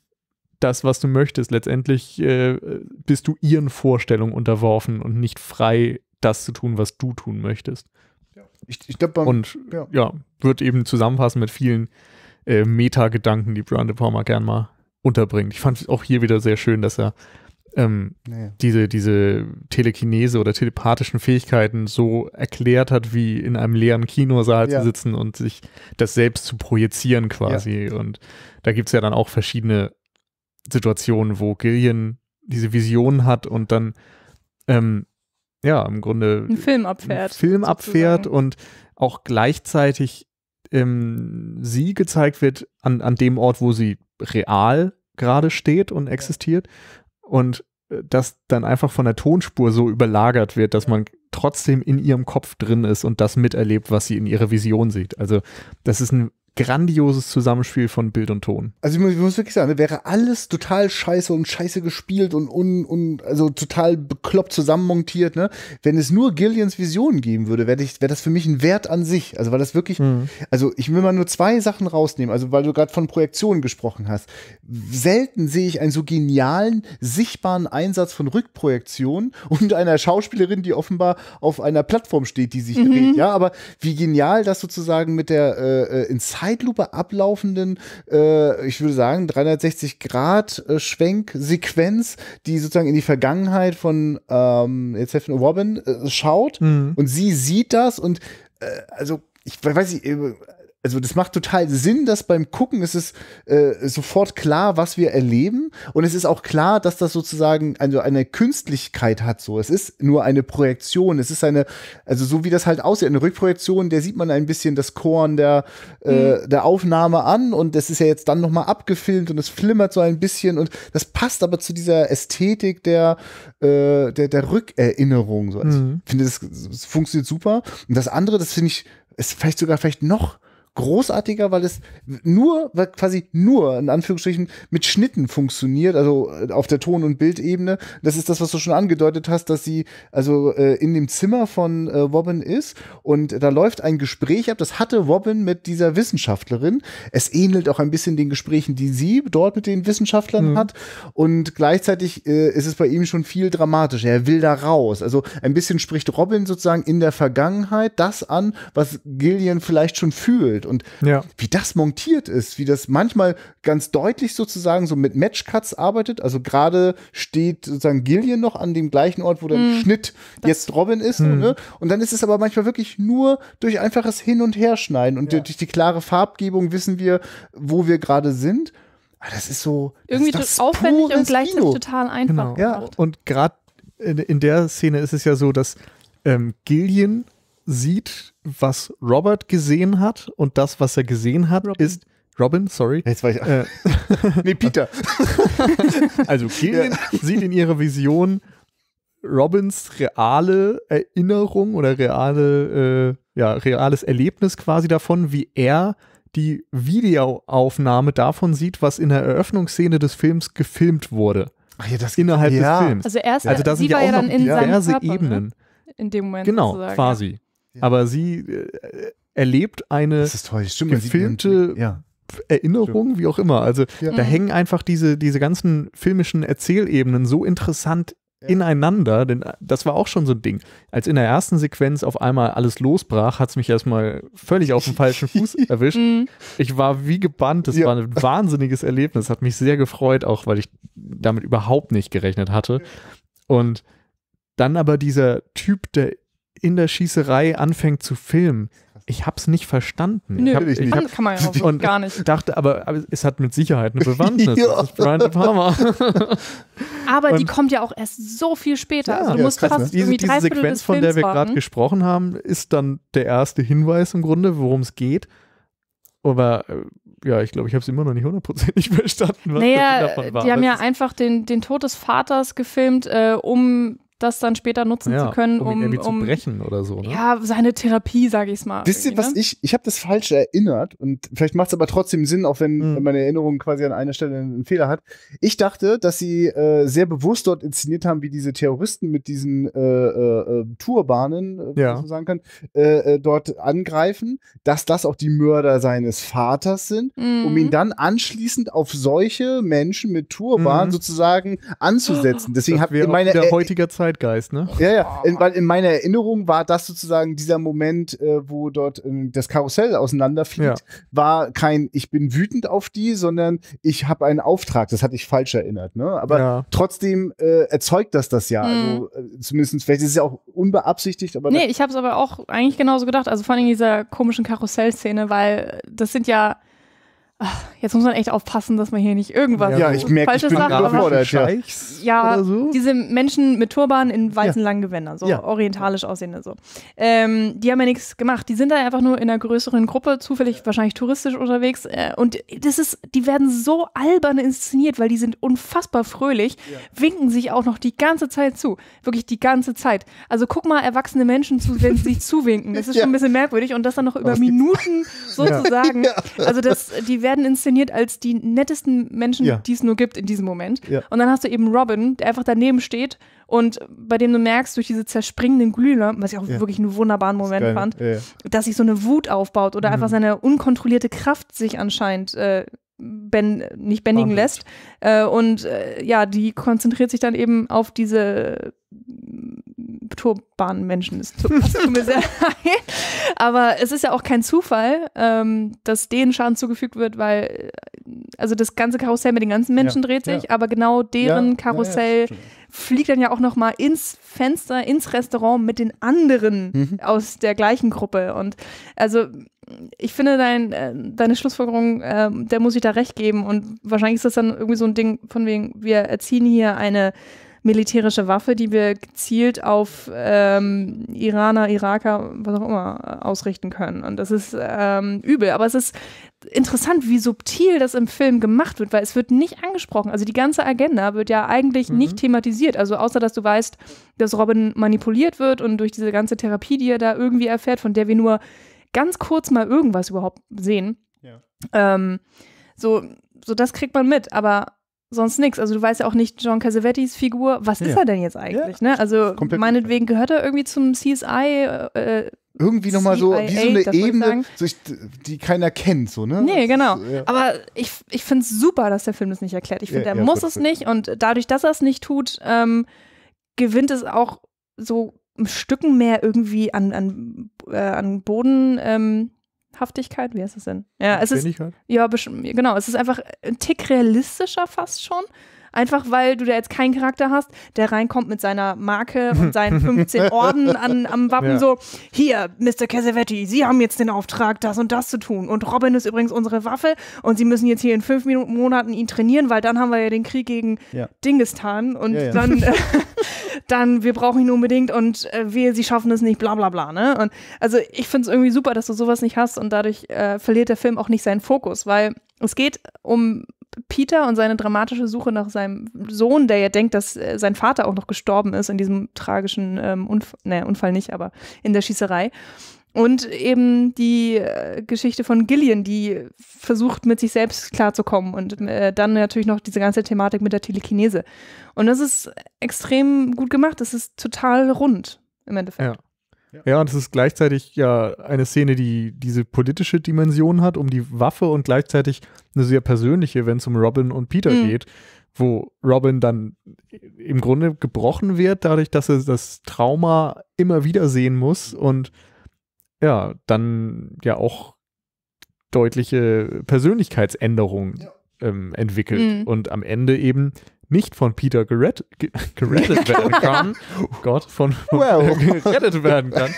das, was du möchtest. Letztendlich äh, bist du ihren Vorstellungen unterworfen und nicht frei, das zu tun, was du tun möchtest. Ja. Ich, ich glaub, und ja. ja. wird eben zusammenfassen mit vielen äh, meta die Brian De Palma gern mal unterbringt. Ich fand es auch hier wieder sehr schön, dass er ähm, naja. diese, diese Telekinese oder telepathischen Fähigkeiten so erklärt hat, wie in einem leeren Kinosaal ja. zu sitzen und sich das selbst zu projizieren quasi. Ja. Und da gibt es ja dann auch verschiedene Situationen, wo Gillian diese Vision hat und dann ähm, ja im Grunde einen Film abfährt. Einen Film sozusagen. und auch gleichzeitig ähm, sie gezeigt wird an, an dem Ort, wo sie real gerade steht und existiert und äh, das dann einfach von der Tonspur so überlagert wird, dass man trotzdem in ihrem Kopf drin ist und das miterlebt, was sie in ihrer Vision sieht. Also das ist ein grandioses Zusammenspiel von Bild und Ton. Also ich muss, ich muss wirklich sagen, wäre alles total scheiße und scheiße gespielt und, un, un, also total bekloppt zusammenmontiert, ne? Wenn es nur Gillians Vision geben würde, wäre wär das für mich ein Wert an sich. Also weil das wirklich, mhm. also ich will mal nur zwei Sachen rausnehmen, also weil du gerade von Projektionen gesprochen hast. Selten sehe ich einen so genialen, sichtbaren Einsatz von Rückprojektionen und einer Schauspielerin, die offenbar auf einer Plattform steht, die sich mhm. dreht. Ja, aber wie genial das sozusagen mit der äh, äh Insight Zeitlupe ablaufenden, äh, ich würde sagen, 360 Grad äh, Schwenk-Sequenz, die sozusagen in die Vergangenheit von ähm, jetzt helfen Robin äh, schaut mhm. und sie sieht das und äh, also ich weiß nicht, äh, also das macht total Sinn, dass beim Gucken ist es äh, sofort klar, was wir erleben. Und es ist auch klar, dass das sozusagen also eine Künstlichkeit hat. So, es ist nur eine Projektion. Es ist eine, also so wie das halt aussieht, eine Rückprojektion. Der sieht man ein bisschen das Korn der äh, mhm. der Aufnahme an und das ist ja jetzt dann nochmal abgefilmt und es flimmert so ein bisschen und das passt aber zu dieser Ästhetik der äh, der, der Rückerinnerung. So, also mhm. ich finde das, das funktioniert super. Und das andere, das finde ich ist vielleicht sogar vielleicht noch großartiger, weil es nur, weil quasi nur in Anführungsstrichen mit Schnitten funktioniert, also äh, auf der Ton- und Bildebene. Das ist das, was du schon angedeutet hast, dass sie also äh, in dem Zimmer von äh, Robin ist und da läuft ein Gespräch ab. Das hatte Robin mit dieser Wissenschaftlerin. Es ähnelt auch ein bisschen den Gesprächen, die sie dort mit den Wissenschaftlern mhm. hat und gleichzeitig äh, ist es bei ihm schon viel dramatischer. Er will da raus. Also ein bisschen spricht Robin sozusagen in der Vergangenheit das an, was Gillian vielleicht schon fühlt dargestellt. Und ja. wie das montiert ist, wie das manchmal ganz deutlich sozusagen so mit Matchcuts arbeitet. Also gerade steht sozusagen Gillian noch an dem gleichen Ort, wo der hm. Schnitt das jetzt Robin ist. Hm. Ne? Und dann ist es aber manchmal wirklich nur durch einfaches Hin- und Herschneiden und ja. durch die klare Farbgebung wissen wir, wo wir gerade sind. Ah, das ist so. Irgendwie das ist das aufwendig und gleichzeitig Kino. total einfach. Genau. Ja. Und gerade in, in der Szene ist es ja so, dass ähm, Gillian sieht, was Robert gesehen hat und das, was er gesehen hat, Robin. ist Robin, sorry. Jetzt war ich. Äh, nee, Peter. also Killian ja. sieht in ihrer Vision Robins reale Erinnerung oder reale, äh, ja, reales Erlebnis quasi davon, wie er die Videoaufnahme davon sieht, was in der Eröffnungsszene des Films gefilmt wurde. Ach ja, das innerhalb ja. des Films. Also erst, also da sind ja auch noch diverse ne? Ebenen. Ne? In dem Moment. Genau, quasi. Aber sie äh, erlebt eine Stimmt, gefilmte ja. Erinnerung, Stimmt. wie auch immer. Also ja. da hängen einfach diese, diese ganzen filmischen Erzählebenen so interessant ineinander, denn äh, das war auch schon so ein Ding. Als in der ersten Sequenz auf einmal alles losbrach, hat es mich erstmal völlig auf den falschen Fuß erwischt. Mhm. Ich war wie gebannt, das ja. war ein wahnsinniges Erlebnis, hat mich sehr gefreut, auch weil ich damit überhaupt nicht gerechnet hatte. Und dann aber dieser Typ, der in der Schießerei anfängt zu filmen. Ich habe es nicht verstanden. Nö, ich hab, ich nicht. Hab, kann man ja auch und gar nicht. dachte, aber, aber, es hat mit Sicherheit eine Bewandtnis. ja. Das ist Brian De Palma. aber und die kommt ja auch erst so viel später. Ja, also du ja, musst krass, ne? fast ne? diese, diese Sequenz, von der wir gerade gesprochen haben, ist dann der erste Hinweis im Grunde, worum es geht. Aber äh, ja, ich glaube, ich habe es immer noch nicht hundertprozentig verstanden. Was naja, davon war. die haben ja einfach den, den Tod des Vaters gefilmt, äh, um das dann später nutzen ja, zu können, um, um irgendwie um, zu brechen oder so. Ne? Ja, seine Therapie, sage ich mal. Wisst ihr, was ne? ich, ich habe das falsch erinnert und vielleicht macht es aber trotzdem Sinn, auch wenn mhm. meine Erinnerung quasi an einer Stelle einen Fehler hat. Ich dachte, dass sie äh, sehr bewusst dort inszeniert haben, wie diese Terroristen mit diesen äh, äh, äh Turbanen, äh, ja. man so sagen kann, äh, dort angreifen, dass das auch die Mörder seines Vaters sind, mhm. um ihn mhm. dann anschließend auf solche Menschen mit Turban mhm. sozusagen anzusetzen. Deswegen habe ich in meiner der heutiger Zeit Zeitgeist, ne? Ja, ja. Oh, in, weil in meiner Erinnerung war das sozusagen dieser Moment, äh, wo dort ähm, das Karussell auseinanderfliegt, ja. war kein Ich bin wütend auf die, sondern ich habe einen Auftrag. Das hatte ich falsch erinnert, ne? Aber ja. trotzdem äh, erzeugt das das ja. Mhm. Also, hm. äh, zumindest, vielleicht ist es ja auch unbeabsichtigt, aber. Nee, ich habe es aber auch eigentlich genauso gedacht. Also vor allem in dieser komischen Karussellszene, weil das sind ja Jetzt muss man echt aufpassen, dass man hier nicht irgendwas ja, ich merke, Falsches ich bin sagt. Gefordert, ja, ja so. diese Menschen mit Turban in weißen ja. langen Gewändern, so ja. orientalisch aussehende so. Ähm, die haben ja nichts gemacht. Die sind da einfach nur in einer größeren Gruppe, zufällig wahrscheinlich touristisch unterwegs. Äh, und das ist, die werden so albern inszeniert, weil die sind unfassbar fröhlich, winken sich auch noch die ganze Zeit zu. Wirklich die ganze Zeit. Also guck mal erwachsene Menschen zu, wenn sie sich zuwinken. Das ist schon ein bisschen merkwürdig. Und das dann noch über Minuten sozusagen. Also das, die werden inszeniert als die nettesten Menschen, ja. die es nur gibt in diesem Moment. Ja. Und dann hast du eben Robin, der einfach daneben steht und bei dem du merkst, durch diese zerspringenden Glühlampen, was ich auch ja. wirklich einen wunderbaren Moment das fand, dass sich so eine Wut aufbaut oder mhm. einfach seine unkontrollierte Kraft sich anscheinend äh, ben, nicht bändigen Wahnsinn. lässt. Äh, und äh, ja, die konzentriert sich dann eben auf diese Turbanmenschen ist. Das tut mir sehr leid. Aber es ist ja auch kein Zufall, ähm, dass denen Schaden zugefügt wird, weil äh, also das ganze Karussell mit den ganzen Menschen ja, dreht sich, ja. aber genau deren ja, Karussell fliegt dann ja auch nochmal ins Fenster, ins Restaurant mit den anderen mhm. aus der gleichen Gruppe. Und also ich finde dein, äh, deine Schlussfolgerung, äh, der muss ich da recht geben. Und wahrscheinlich ist das dann irgendwie so ein Ding von wegen, wir erziehen hier eine militärische Waffe, die wir gezielt auf ähm, Iraner, Iraker, was auch immer äh, ausrichten können. Und das ist ähm, übel. Aber es ist interessant, wie subtil das im Film gemacht wird, weil es wird nicht angesprochen. Also die ganze Agenda wird ja eigentlich mhm. nicht thematisiert. Also außer, dass du weißt, dass Robin manipuliert wird und durch diese ganze Therapie, die er da irgendwie erfährt, von der wir nur ganz kurz mal irgendwas überhaupt sehen. Ja. Ähm, so, so das kriegt man mit, aber sonst nichts. Also du weißt ja auch nicht John Cassavetes Figur, was ja. ist er denn jetzt eigentlich? Ne? Ja. Ne? Also meinetwegen gehört er irgendwie zum CSI. Äh, irgendwie nochmal so wie so eine Ebene, ich, die keiner kennt, so, ne? Nee, genau. Ist, ja. Aber ich, ich finde es super, dass der Film das nicht erklärt. Ich finde, er muss es nicht und dadurch, dass er es nicht tut, ähm, gewinnt es auch so ein Stücken mehr irgendwie an, an, äh, an Boden. Ähm, Haftigkeit, wie heißt das denn? Ja, es ist, ja, genau, es ist einfach ein Tick realistischer fast schon. Einfach weil du da jetzt keinen Charakter hast, der reinkommt mit seiner Marke und seinen 15 Orden an, am Wappen ja. so, hier, Mr. Casavetti, Sie haben jetzt den Auftrag, das und das zu tun. Und Robin ist übrigens unsere Waffe und Sie müssen jetzt hier in fünf Minuten, Monaten ihn trainieren, weil dann haben wir ja den Krieg gegen ja. Dingestan und ja, dann äh, dann wir brauchen ihn unbedingt und äh, wir, sie schaffen es nicht, bla bla bla. Ne? Und also ich finde es irgendwie super, dass du sowas nicht hast und dadurch äh, verliert der Film auch nicht seinen Fokus, weil es geht um Peter und seine dramatische Suche nach seinem Sohn, der ja denkt, dass äh, sein Vater auch noch gestorben ist in diesem tragischen ähm, Unf nee, Unfall nicht, aber in der Schießerei. Und eben die äh, Geschichte von Gillian, die versucht, mit sich selbst klarzukommen. Und äh, dann natürlich noch diese ganze Thematik mit der Telekinese. Und das ist extrem gut gemacht. Das ist total rund im Endeffekt. Ja. ja, und es ist gleichzeitig ja eine Szene, die diese politische Dimension hat, um die Waffe und gleichzeitig eine sehr persönliche, wenn es um Robin und Peter mhm. geht wo Robin dann im Grunde gebrochen wird, dadurch, dass er das Trauma immer wieder sehen muss und ja, dann ja auch deutliche Persönlichkeitsänderungen ja. ähm, entwickelt mhm. und am Ende eben nicht von Peter gerett, gerettet werden kann, oh Gott, von, von well. gerettet werden kann,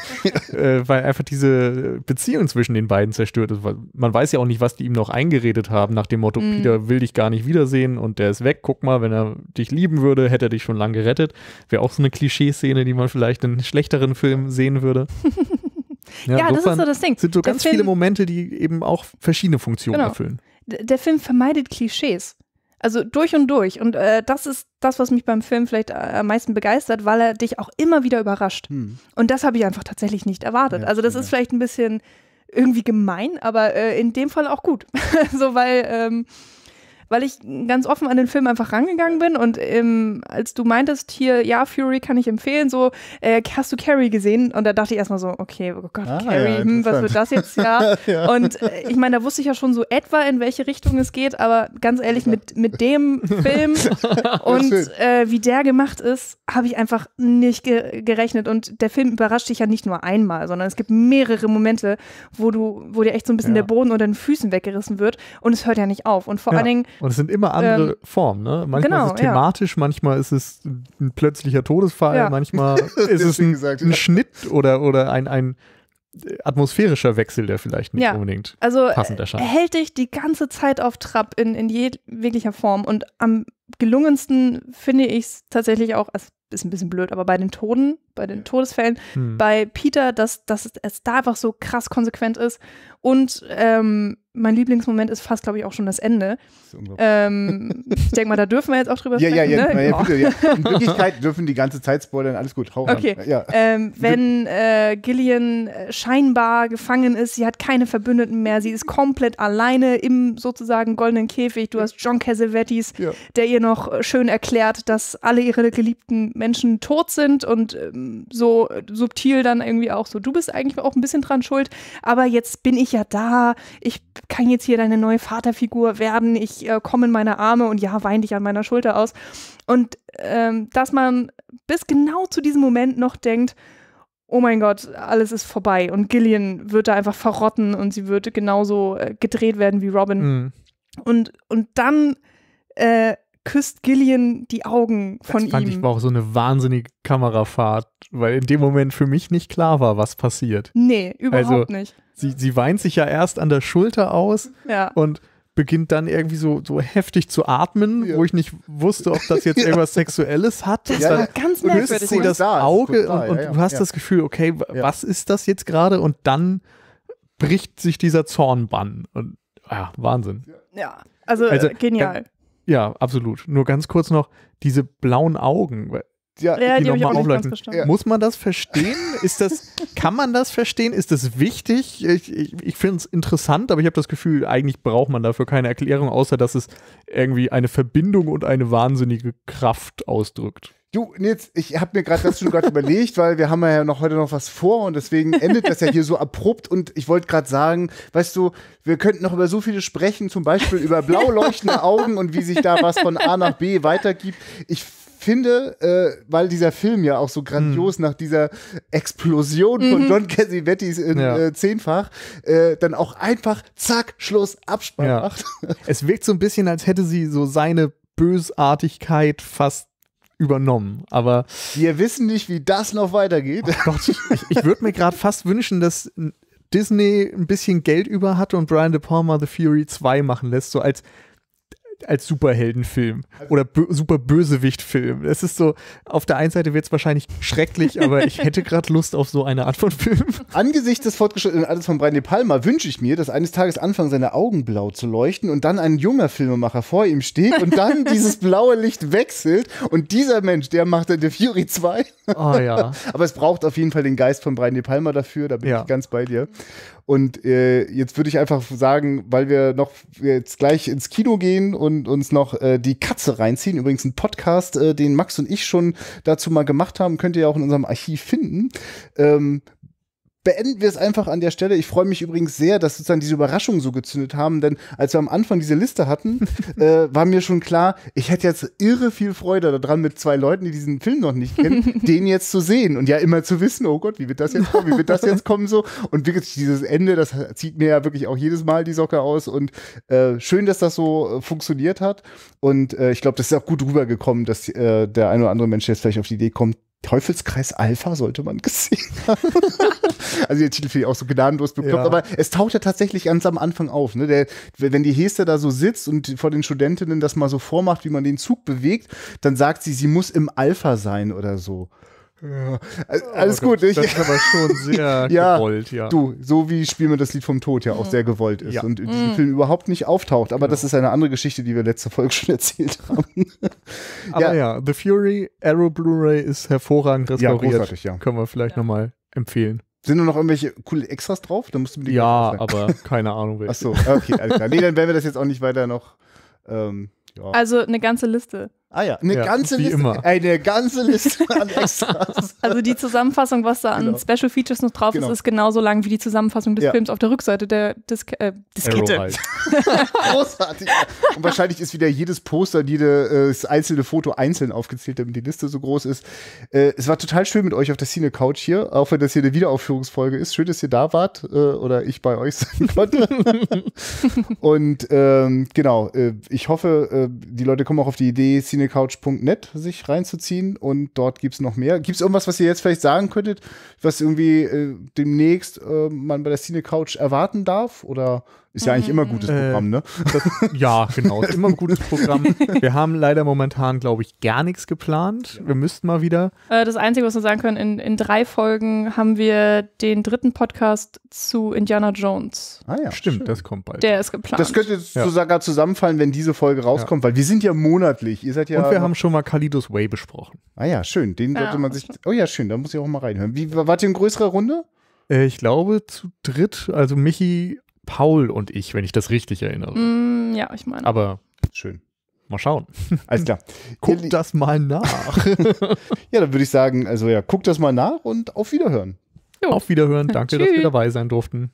äh, weil einfach diese Beziehung zwischen den beiden zerstört ist. Man weiß ja auch nicht, was die ihm noch eingeredet haben, nach dem Motto, mm. Peter will dich gar nicht wiedersehen und der ist weg, guck mal, wenn er dich lieben würde, hätte er dich schon lange gerettet. Wäre auch so eine Klischee-Szene, die man vielleicht in schlechteren Filmen sehen würde. Ja, ja das ist so das Ding. sind so der ganz Film, viele Momente, die eben auch verschiedene Funktionen genau. erfüllen. der Film vermeidet Klischees. Also durch und durch. Und äh, das ist das, was mich beim Film vielleicht äh, am meisten begeistert, weil er dich auch immer wieder überrascht. Hm. Und das habe ich einfach tatsächlich nicht erwartet. Ja, also das ja. ist vielleicht ein bisschen irgendwie gemein, aber äh, in dem Fall auch gut. so, weil ähm, weil ich ganz offen an den Film einfach rangegangen bin und ähm, als du meintest hier, ja, Fury kann ich empfehlen, so, äh, hast du Carrie gesehen? Und da dachte ich erstmal so, okay, oh Gott, ah, Carrie, ja, hm, was wird das jetzt? Ja. ja. Und äh, ich meine, da wusste ich ja schon so etwa, in welche Richtung es geht, aber ganz ehrlich, mit, mit dem Film und äh, wie der gemacht ist, habe ich einfach nicht ge gerechnet. Und der Film überrascht dich ja nicht nur einmal, sondern es gibt mehrere Momente, wo du, wo dir echt so ein bisschen ja. der Boden unter den Füßen weggerissen wird und es hört ja nicht auf. Und vor allen Dingen und es sind immer andere ähm, Formen, ne? Manchmal genau, ist es thematisch, ja. manchmal ist es ein plötzlicher Todesfall, ja. manchmal ist es ein, gesagt, ein Schnitt oder, oder ein, ein atmosphärischer Wechsel, der vielleicht nicht ja. unbedingt also äh, passend erscheint. Also hält dich die ganze Zeit auf Trab in, in jeglicher Form und am gelungensten finde ich es tatsächlich auch, es also, ist ein bisschen blöd, aber bei den Toten, bei den Todesfällen, hm. bei Peter, dass, dass es da einfach so krass konsequent ist und ähm, mein Lieblingsmoment ist fast, glaube ich, auch schon das Ende. Das ähm, ich denke mal, da dürfen wir jetzt auch drüber sprechen. Ja, ja, ne? ja, genau. bitte, ja. In Wirklichkeit dürfen die ganze Zeit spoilern, alles gut, hau okay. Ja. Ähm, wenn äh, Gillian äh, scheinbar gefangen ist, sie hat keine Verbündeten mehr, sie ist komplett alleine im sozusagen goldenen Käfig. Du hast John Cassavetes, ja. der ihr noch äh, schön erklärt, dass alle ihre geliebten Menschen tot sind und ähm, so äh, subtil dann irgendwie auch so, du bist eigentlich auch ein bisschen dran schuld, aber jetzt bin ich ja da, ich kann jetzt hier deine neue Vaterfigur werden, ich äh, komme in meine Arme und ja, wein dich an meiner Schulter aus. Und ähm, dass man bis genau zu diesem Moment noch denkt, oh mein Gott, alles ist vorbei und Gillian wird da einfach verrotten und sie würde genauso äh, gedreht werden wie Robin. Mhm. Und, und dann äh, küsst Gillian die Augen von ihm. Das fand ihm. ich war auch so eine wahnsinnige Kamerafahrt, weil in dem Moment für mich nicht klar war, was passiert. Nee, überhaupt also, nicht. Sie, sie weint sich ja erst an der Schulter aus ja. und beginnt dann irgendwie so, so heftig zu atmen, ja. wo ich nicht wusste, ob das jetzt ja. irgendwas Sexuelles hat. Das ja, war ganz merkwürdig. sie das Auge und, und du hast das Gefühl, okay, was ist das jetzt gerade? Und dann bricht sich dieser Zornbann. Und ja, Wahnsinn. Ja, also, also genial. Ja, absolut. Nur ganz kurz noch, diese blauen Augen. Ja, ja die, die nochmal aufleuchten. Ja. Muss man das verstehen? Ist das, kann man das verstehen? Ist das wichtig? Ich, ich, ich finde es interessant, aber ich habe das Gefühl, eigentlich braucht man dafür keine Erklärung, außer dass es irgendwie eine Verbindung und eine wahnsinnige Kraft ausdrückt. Du, Nils, ich habe mir gerade das schon gerade überlegt, weil wir haben ja noch heute noch was vor und deswegen endet das ja hier so abrupt und ich wollte gerade sagen, weißt du, wir könnten noch über so viele sprechen, zum Beispiel über blau leuchtende Augen und wie sich da was von A nach B weitergibt. Ich finde, äh, weil dieser Film ja auch so grandios mhm. nach dieser Explosion von mhm. John Cassavetes in ja. äh, zehnfach äh, dann auch einfach zack, Schluss, Abspann ja. macht. Es wirkt so ein bisschen, als hätte sie so seine Bösartigkeit fast übernommen. Aber wir wissen nicht, wie das noch weitergeht. Oh Gott, ich, ich würde mir gerade fast wünschen, dass Disney ein bisschen Geld über hatte und Brian De Palma The Fury 2 machen lässt, so als als Superheldenfilm oder bö super Es ist so, auf der einen Seite wird es wahrscheinlich schrecklich, aber ich hätte gerade Lust auf so eine Art von Film. Angesichts des fortgeschrittenen Alters von Brian De Palma wünsche ich mir, dass eines Tages anfangen, seine Augen blau zu leuchten und dann ein junger Filmemacher vor ihm steht und dann dieses blaue Licht wechselt und dieser Mensch, der macht dann The Fury 2. Oh ah, ja. aber es braucht auf jeden Fall den Geist von Brian De Palma dafür, da bin ja. ich ganz bei dir. Und äh, jetzt würde ich einfach sagen, weil wir noch jetzt gleich ins Kino gehen und uns noch äh, die Katze reinziehen. Übrigens ein Podcast, äh, den Max und ich schon dazu mal gemacht haben, könnt ihr ja auch in unserem Archiv finden. Ähm, beenden wir es einfach an der Stelle. Ich freue mich übrigens sehr, dass sozusagen diese Überraschungen so gezündet haben, denn als wir am Anfang diese Liste hatten, äh, war mir schon klar, ich hätte jetzt irre viel Freude daran, mit zwei Leuten, die diesen Film noch nicht kennen, den jetzt zu sehen und ja immer zu wissen, oh Gott, wie wird das jetzt kommen, wie wird das jetzt kommen so. Und wirklich dieses Ende, das zieht mir ja wirklich auch jedes Mal die Socke aus und äh, schön, dass das so äh, funktioniert hat. Und äh, ich glaube, das ist auch gut rübergekommen, dass äh, der ein oder andere Mensch jetzt vielleicht auf die Idee kommt, Teufelskreis Alpha sollte man gesehen haben. also der Titel finde ich auch so gnadenlos bekloppt, ja. aber es taucht ja tatsächlich ganz am Anfang auf. Ne? Der, wenn die Hester da so sitzt und vor den Studentinnen das mal so vormacht, wie man den Zug bewegt, dann sagt sie, sie muss im Alpha sein oder so. Ja. Äh, oh alles oh, gut. Das, ich, das aber schon sehr ja, gewollt, ja. Du, so wie Spiel mir das Lied vom Tod ja auch mhm. sehr gewollt ist ja. und in diesem mm. Film überhaupt nicht auftaucht. Aber genau. das ist eine andere Geschichte, die wir letzte Folge schon erzählt haben. aber ja. ja. The Fury Arrow Blu-ray ist hervorragend restauriert. Ja, großartig, ja. Können wir vielleicht ja. nochmal empfehlen. Sind da noch irgendwelche coole Extras drauf? Da musst du mir die Ja, aber keine Ahnung. Ach so, okay, alles klar. Nee, dann werden wir das jetzt auch nicht weiter noch. Ähm, also eine ganze Liste. Ah ja. Eine ja, ganze Liste. Immer. Eine ganze Liste an Extras. Also die Zusammenfassung, was da an genau. Special Features noch drauf genau. ist, ist genauso lang wie die Zusammenfassung des ja. Films auf der Rückseite der Disk äh, Diskette. Großartig. Und wahrscheinlich ist wieder jedes Poster, jedes äh, einzelne Foto einzeln aufgezählt, damit die Liste so groß ist. Äh, es war total schön mit euch auf der Cine Couch hier, auch wenn das hier eine Wiederaufführungsfolge ist. Schön, dass ihr da wart äh, oder ich bei euch sein konnte. Und ähm, genau, ich hoffe, die Leute kommen auch auf die Idee, Cine cinecouch.net sich reinzuziehen und dort gibt es noch mehr. Gibt es irgendwas, was ihr jetzt vielleicht sagen könntet, was irgendwie äh, demnächst äh, man bei der Cinecouch erwarten darf oder ist ja eigentlich immer ein mhm. gutes Programm, äh, ne? Das, ja, genau. Ist immer ein gutes Programm. Wir haben leider momentan, glaube ich, gar nichts geplant. Wir müssten mal wieder. Äh, das Einzige, was wir sagen können, in, in drei Folgen haben wir den dritten Podcast zu Indiana Jones. Ah ja. Stimmt, schön. das kommt bald. Der ist geplant. Das könnte jetzt ja. sogar zusammenfallen, wenn diese Folge rauskommt, ja. weil wir sind ja monatlich. Ihr seid ja. Und wir haben schon mal Kalidos Way besprochen. Ah ja, schön. Den ja, sollte man sich. Oh ja, schön. Da muss ich auch mal reinhören. Wie, wart ihr in größerer Runde? Äh, ich glaube, zu dritt, also Michi, Paul und ich, wenn ich das richtig erinnere. Mm, ja, ich meine. Aber schön. Mal schauen. Alles klar. Guckt das mal nach. ja, dann würde ich sagen, also ja, guckt das mal nach und auf Wiederhören. Jo. Auf Wiederhören. Danke, dass wir dabei sein durften.